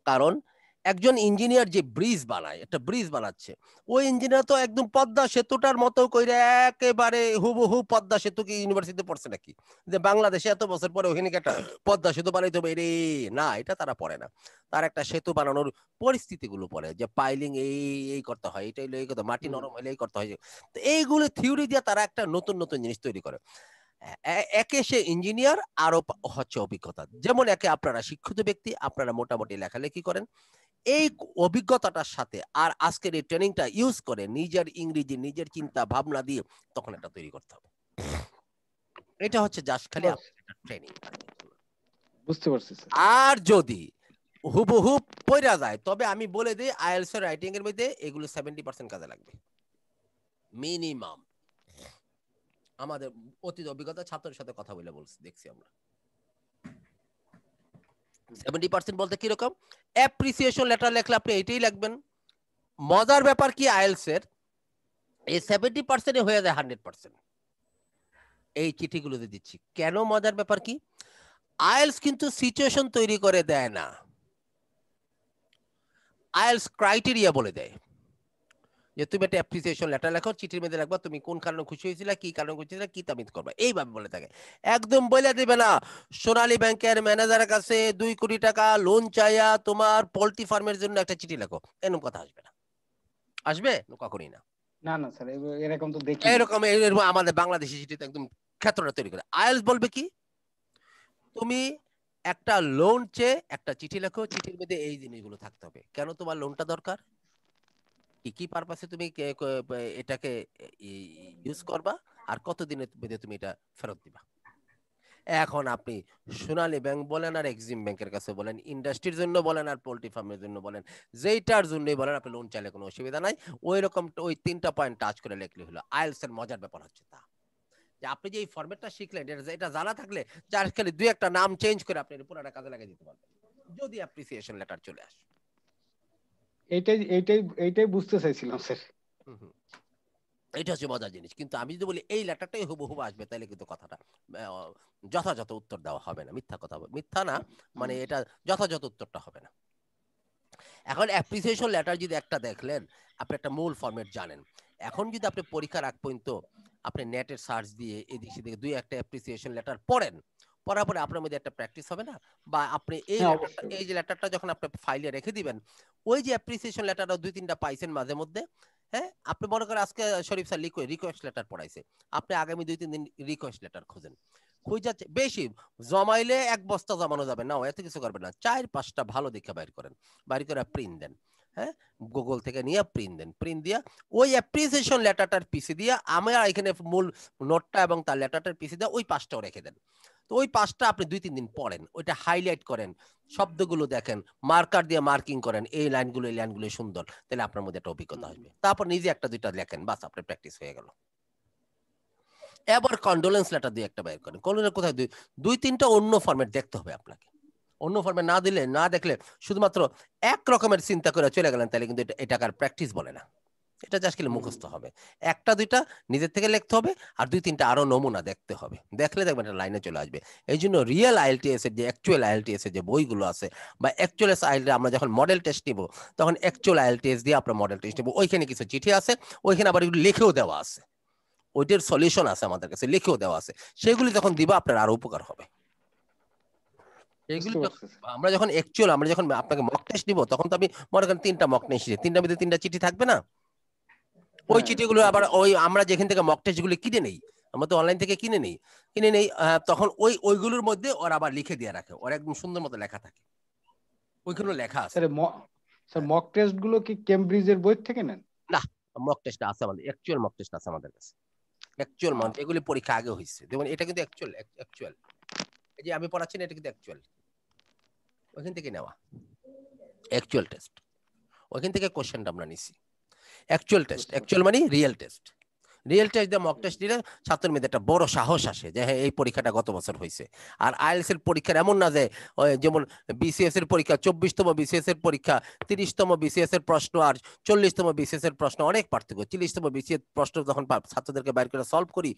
কারণ একজন ইঞ্জিনিয়ার যে ব্রিজ বানায় একটা ব্রিজ বানাচ্ছে ওই ইঞ্জিনিয়ার তো একদম পদ্মা সেতুটার মতো কইরা একেবারে হুবহু পদ্মা সেতু কি ইউনিভার্সিটিতে পড়ছে নাকি যে বাংলাদেশে এত বছর পরে ওখানে একটা পদ্মা সেতু বানাইতে হবে রে না এটা তারা পড়ে না তার একটা সেতু বানানোর পরিস্থিতিগুলো পড়ে যে পাইলিং এই এই করতে হয় এটা এই করতে মাটি নরম হলে এই করতে হয় তো এইগুলো থিওরি দিয়ে তারা একটা নতুন নতুন জিনিস তৈরি করে একে সে ইঞ্জিনিয়ার আরো হচ্ছে অভিজ্ঞতা যেমন একে আপনারা শিক্ষিত ব্যক্তি আপনারা মোটামুটি লেখালেখি করেন এই অভিজ্ঞতাটার সাথে আর আজকের এই ট্রেনিংটা ইউজ করে নিজের ইংরেজি নিজের চিন্তা ভাবনা দিয়ে তখন এটা তৈরি করতে হবে এটা হচ্ছে জাসখালি ট্রেনিং বুঝতে পারছি আর যদি হুবহু পড়া যায় তবে আমি বলে দিই আইএলএস এর রাইটিং এর মধ্যে এগুলো 70% কাজে লাগবে মিনিমাম আমাদের অতীত অভিজ্ঞতা ছাত্রের সাথে কথা বলে বলছি দেখছি আমরা সেভেন্টি পার্সেন্ট বলতে কিরকম অ্যাপ্রিসিয়েশন লেটার লেখলে আপনি এটাই লাগবেন মজার ব্যাপার কি আয়েলসের এই সেভেন্টি পার্সেন্টে হয়ে যায় হান্ড্রেড পার্সেন্ট এই চিঠিগুলোতে দিচ্ছি কেন মজার ব্যাপার কি আয়েলস কিন্তু সিচুয়েশন তৈরি করে দেয় না আয়েলস ক্রাইটেরিয়া বলে দেয় যে তুমি একটা অ্যাপ্রিসিয়েশন লেটার লেখো চিঠির মধ্যে রাখবা তুমি কোন কারণে খুশি হয়েছিল কি কারণে খুশি হয়েছিল কি তামিদ করবা এইভাবে বলে থাকে একদম বলে দিবে না সোনালী ব্যাংকের ম্যানেজারের কাছে দুই কোটি টাকা লোন চাইয়া তোমার পোল্ট্রি ফার্মের জন্য একটা চিঠি লেখো এরকম কথা আসবে না আসবে কখনই না না এরকম এরকম আমাদের বাংলাদেশি চিঠিতে একদম ক্ষেত্রটা তৈরি করে আয়েলস বলবে কি তুমি একটা লোন চেয়ে একটা চিঠি লেখো চিঠির মধ্যে এই জিনিসগুলো থাকতে হবে কেন তোমার লোনটা দরকার কি কি পারপাসে তুমি এটাকে ইউজ করবা আর কতদিনের মধ্যে তুমি এটা ফেরত দিবা এখন আপনি সোনালী ব্যাংক বলেন আর এক্সিম ব্যাংকের কাছে বলেন ইন্ডাস্ট্রির জন্য বলেন আর পোলট্রি ফার্মের জন্য বলেন যেইটার জন্যই বলেন আপনি লোন চাইলে কোনো অসুবিধা নাই ওই রকম ওই তিনটা পয়েন্ট টাচ করে লেখলে হলো আইএলস এর মজার ব্যাপার হচ্ছে তা যে আপনি যে এই ফরম্যাটটা শিখলেন এটা জানা থাকলে যার খালি দুই একটা নাম চেঞ্জ করে আপনি পুরোটা কাজে লাগিয়ে দিতে পারবেন যদি অ্যাপ্রিসিয়েশন লেটার চলে আসে এটাই এটাই এটাই বুঝতে চাইছিলাম স্যার এটা হচ্ছে মজার জিনিস কিন্তু আমি যদি বলি এই লেটারটাই হুবহু আসবে তাহলে কিন্তু কথাটা যথাযথ উত্তর দেওয়া হবে না মিথ্যা কথা মিথ্যা না মানে এটা যথাযথ উত্তরটা হবে না এখন অ্যাপ্রিসিয়েশন লেটার যদি একটা দেখলেন আপনি একটা মূল ফর্মেট জানেন এখন যদি আপনি পরীক্ষার আগ পর্যন্ত আপনি নেটের সার্চ দিয়ে এদিক সেদিকে দুই একটা অ্যাপ্রিসিয়েশন লেটার পড়েন পড়ার আপনার মধ্যে একটা প্র্যাকটিস হবে না বা আপনি এই হ্যাঁ, এই যে লেটারটা যখন আপনি ফাইলে রেখে দিবেন ওই যে অ্যাপ্রিসিয়েশন লেটারটা দুই তিনটা পাইছেন মাঝে মধ্যে হ্যাঁ আপনি মনে করেন আজকে শরীফ স্যার লিখে রিকোয়েস্ট লেটার পড়াইছে আপনি আগামী দুই তিন দিন রিকোয়েস্ট লেটার খুঁজেন খুঁজা বেশি জমাইলে এক বস্তা জমানো যাবে না এত কিছু করবে না চার পাঁচটা ভালো দেখে বাইর করেন বাইর করে প্রিন্ট দেন হ্যাঁ গুগল থেকে নিয়ে প্রিন্ট দেন প্রিন্ট দিয়া ওই অ্যাপ্রিসিয়েশন লেটারটার পিসে দিয়ে আমার এখানে মূল নোটটা এবং তার লেটারটার পিসে দিয়ে ওই পাঁচটাও রেখে দেন তো ওই পাশটা আপনি দুই তিন দিন পড়েন ওইটা হাইলাইট করেন শব্দগুলো দেখেন মার্কার দিয়ে মার্কিং করেন এই লাইনগুলো এই লাইনগুলো সুন্দর তাহলে আপনার মধ্যে একটা অভিজ্ঞতা আসবে তারপর নিজে একটা দুইটা লেখেন বাস আপনার প্র্যাকটিস হয়ে গেল এবার কন্ডোলেন্স লেটার দিয়ে একটা বের করেন কন্ডোলেন্স কোথায় দুই দুই তিনটা অন্য ফর্মেট দেখতে হবে আপনাকে অন্য ফর্মে না দিলে না দেখলে শুধুমাত্র এক রকমের চিন্তা করে চলে গেলেন তাহলে কিন্তু এটাকার প্র্যাকটিস বলে না এটা জাস্ট খেলে মুখস্থ হবে একটা দুইটা নিজের থেকে লিখতে হবে আর দুই তিনটা আরো নমুনা দেখতে হবে দেখলে দেখবেন একটা লাইনে চলে আসবে এই জন্য রিয়েল আইএলটিএস এর যে অ্যাকচুয়াল আইএলটিএস এর যে বইগুলো আছে বা অ্যাকচুয়াল আইএলটি আমরা যখন মডেল টেস্ট নিব তখন অ্যাকচুয়াল আইএলটিএস দিয়ে আমরা মডেল টেস্ট নেবো ওইখানে কিছু চিঠি আছে ওইখানে আবার এগুলো লিখেও দেওয়া আছে ওইটার সলিউশন আছে আমাদের কাছে লিখেও দেওয়া আছে সেগুলি যখন দিবা আপনার আরো উপকার হবে আমরা যখন অ্যাকচুয়াল আমরা যখন আপনাকে মক টেস্ট নিব তখন তো আমি মনে করেন তিনটা মক টেস্ট তিনটা মধ্যে তিনটা চিঠি থাকবে না ওই হ্যাঁ। চিঠিগুলো আবার ওই আমরা যেখান থেকে মক টেস্ট গুলো কিনে নেই আমরা তো অনলাইন থেকে কিনে নেই কিনে নেই তখন ওই ওইগুলোর মধ্যে ওর আবার লিখে দিয়ে রাখে ওর একদম সুন্দর মতো লেখা থাকে ওইখানে লেখা আছে স্যার মক টেস্ট গুলো কি কেমব্রিজের বই থেকে নেন না মক টেস্ট আছে আমাদের অ্যাকচুয়াল মক টেস্ট আছে আমাদের কাছে অ্যাকচুয়াল মক এগুলি পরীক্ষা আগে হয়েছে যেমন এটা কিন্তু অ্যাকচুয়াল অ্যাকচুয়াল এই যে আমি পড়াচ্ছি না এটা কিন্তু অ্যাকচুয়াল ওইখান থেকে নেওয়া অ্যাকচুয়াল টেস্ট ওইখান থেকে কোশ্চেনটা আমরা নিছি অ্যাকচুয়াল টেস্ট অ্যাকচুয়াল মানে রিয়েল টেস্ট রিয়েল টেস্ট দিয়ে মক টেস্ট দিলে ছাত্রের মেয়েদের একটা বড় সাহস আসে যে হ্যাঁ এই পরীক্ষাটা গত বছর হয়েছে আর আইএলএস এর পরীক্ষার এমন না যে যেমন বিসিএস এর পরীক্ষা চব্বিশতম বিসিএস এর পরীক্ষা তিরিশতম বিসিএস এর প্রশ্ন আর চল্লিশতম বিসিএস এর প্রশ্ন অনেক পার্থক্য চল্লিশতম বিসিএস প্রশ্ন যখন ছাত্রদেরকে বাইর করে সলভ করি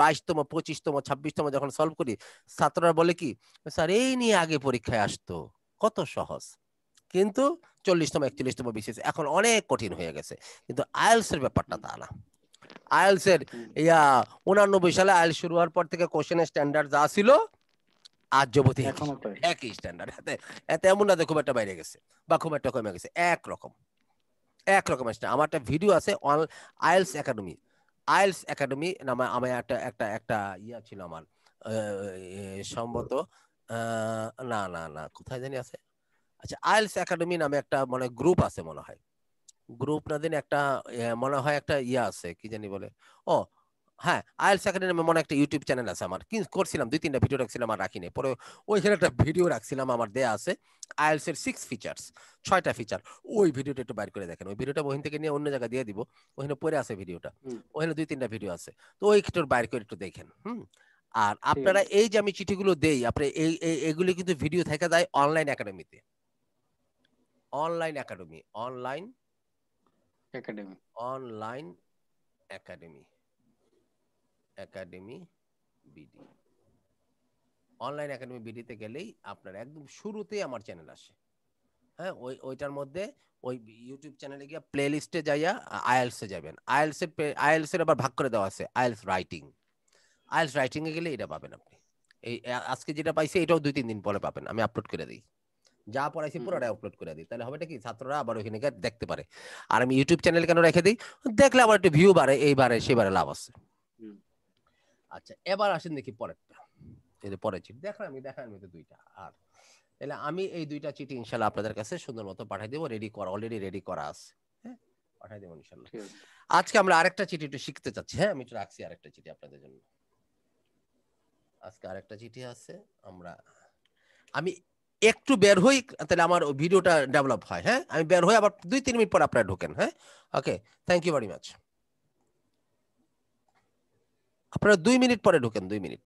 বাইশতম পঁচিশতম ছাব্বিশতম যখন সলভ করি ছাত্ররা বলে কি স্যার এই নিয়ে আগে পরীক্ষায় আসতো কত সহজ কিন্তু চল্লিশতম একচল্লিশতম বিসিএস এখন অনেক কঠিন হয়ে গেছে কিন্তু আয়েলসের ব্যাপারটা তা না আয়েলসের ইয়া উনানব্বই সালে আয়েলস শুরু হওয়ার পর থেকে কোশ্চেনের স্ট্যান্ডার্ড যা ছিল আজ যাবতি একই স্ট্যান্ডার্ড এতে এমন না যে খুব একটা বাইরে গেছে বা খুব একটা কমে গেছে একরকম একরকম স্ট্যান্ড আমার একটা ভিডিও আছে আয়েলস একাডেমি আয়েলস একাডেমি নামে আমার একটা একটা একটা ইয়া ছিল আমার সম্ভবত না না না কোথায় জানি আছে আচ্ছা আইলস একাডেমি নামে একটা মানে গ্রুপ আছে মনে হয় গ্রুপ না দিন একটা মনে হয় একটা ইয়ে আছে কি জানি বলে ও হ্যাঁ আইলস একাডেমি নামে মনে একটা ইউটিউব চ্যানেল আছে আমার কি করছিলাম দুই তিনটা ভিডিও রাখছিলাম আর রাখিনি পরে ওইখানে একটা ভিডিও রাখছিলাম আমার দেয়া আছে আইলস এর সিক্স ফিচার্স ছয়টা ফিচার ওই ভিডিওটা একটু বাইর করে দেখেন ওই ভিডিওটা ওইখান থেকে নিয়ে অন্য জায়গায় দিয়ে দিব ওইখানে পরে আছে ভিডিওটা ওইখানে দুই তিনটা ভিডিও আছে তো ওই একটু বাইর করে একটু দেখেন হুম আর আপনারা এই যে আমি চিঠিগুলো দেই আপনি এই এগুলি কিন্তু ভিডিও থেকে যায় অনলাইন একাডেমিতে online academy online academy online academy academy BD online academy বিডিতে গেলেই আপনার একদম শুরুতেই আমার চ্যানেল আসে হ্যাঁ ওই ওইটার মধ্যে ওই ইউটিউব চ্যানেলে গিয়ে প্লে লিস্টে যাইয়া আইএলসে যাবেন আইএলসে আইএলসের আবার ভাগ করে দেওয়া আছে আইএলস রাইটিং আইএলস রাইটিংয়ে গেলে এটা পাবেন আপনি এই আজকে যেটা পাইছি এটাও দুই তিন দিন পরে পাবেন আমি আপলোড করে দিই যা পড়াইছি পুরোটাই আপলোড করে দিই তাহলে হবেটা কি ছাত্ররা আবার ওইখানে গিয়ে দেখতে পারে আর আমি ইউটিউব চ্যানেল কেন রেখে দিই দেখলে আবার একটু ভিউ বাড়ে এইবারে সেবারে লাভ আছে আচ্ছা এবার আসেন দেখি পরেরটা এই যে পরের চিঠি দেখলাম আমি আমি তো দুইটা আর তাহলে আমি এই দুইটা চিঠি ইনশাল্লাহ আপনাদের কাছে সুন্দর মতো পাঠিয়ে দেবো রেডি করা অলরেডি রেডি করা আছে হ্যাঁ পাঠিয়ে দেবো ইনশাল্লাহ আজকে আমরা আরেকটা চিঠি একটু শিখতে চাচ্ছি হ্যাঁ আমি একটু রাখছি আরেকটা চিঠি আপনাদের জন্য আজকে আরেকটা চিঠি আছে আমরা আমি একটু বের হই তাহলে আমার ভিডিওটা ডেভেলপ হয় হ্যাঁ আমি বের হই আবার দুই তিন মিনিট পর আপনারা ঢোকেন হ্যাঁ okay thank you very much আপনারা দুই মিনিট পরে ঢোকেন দুই মিনিট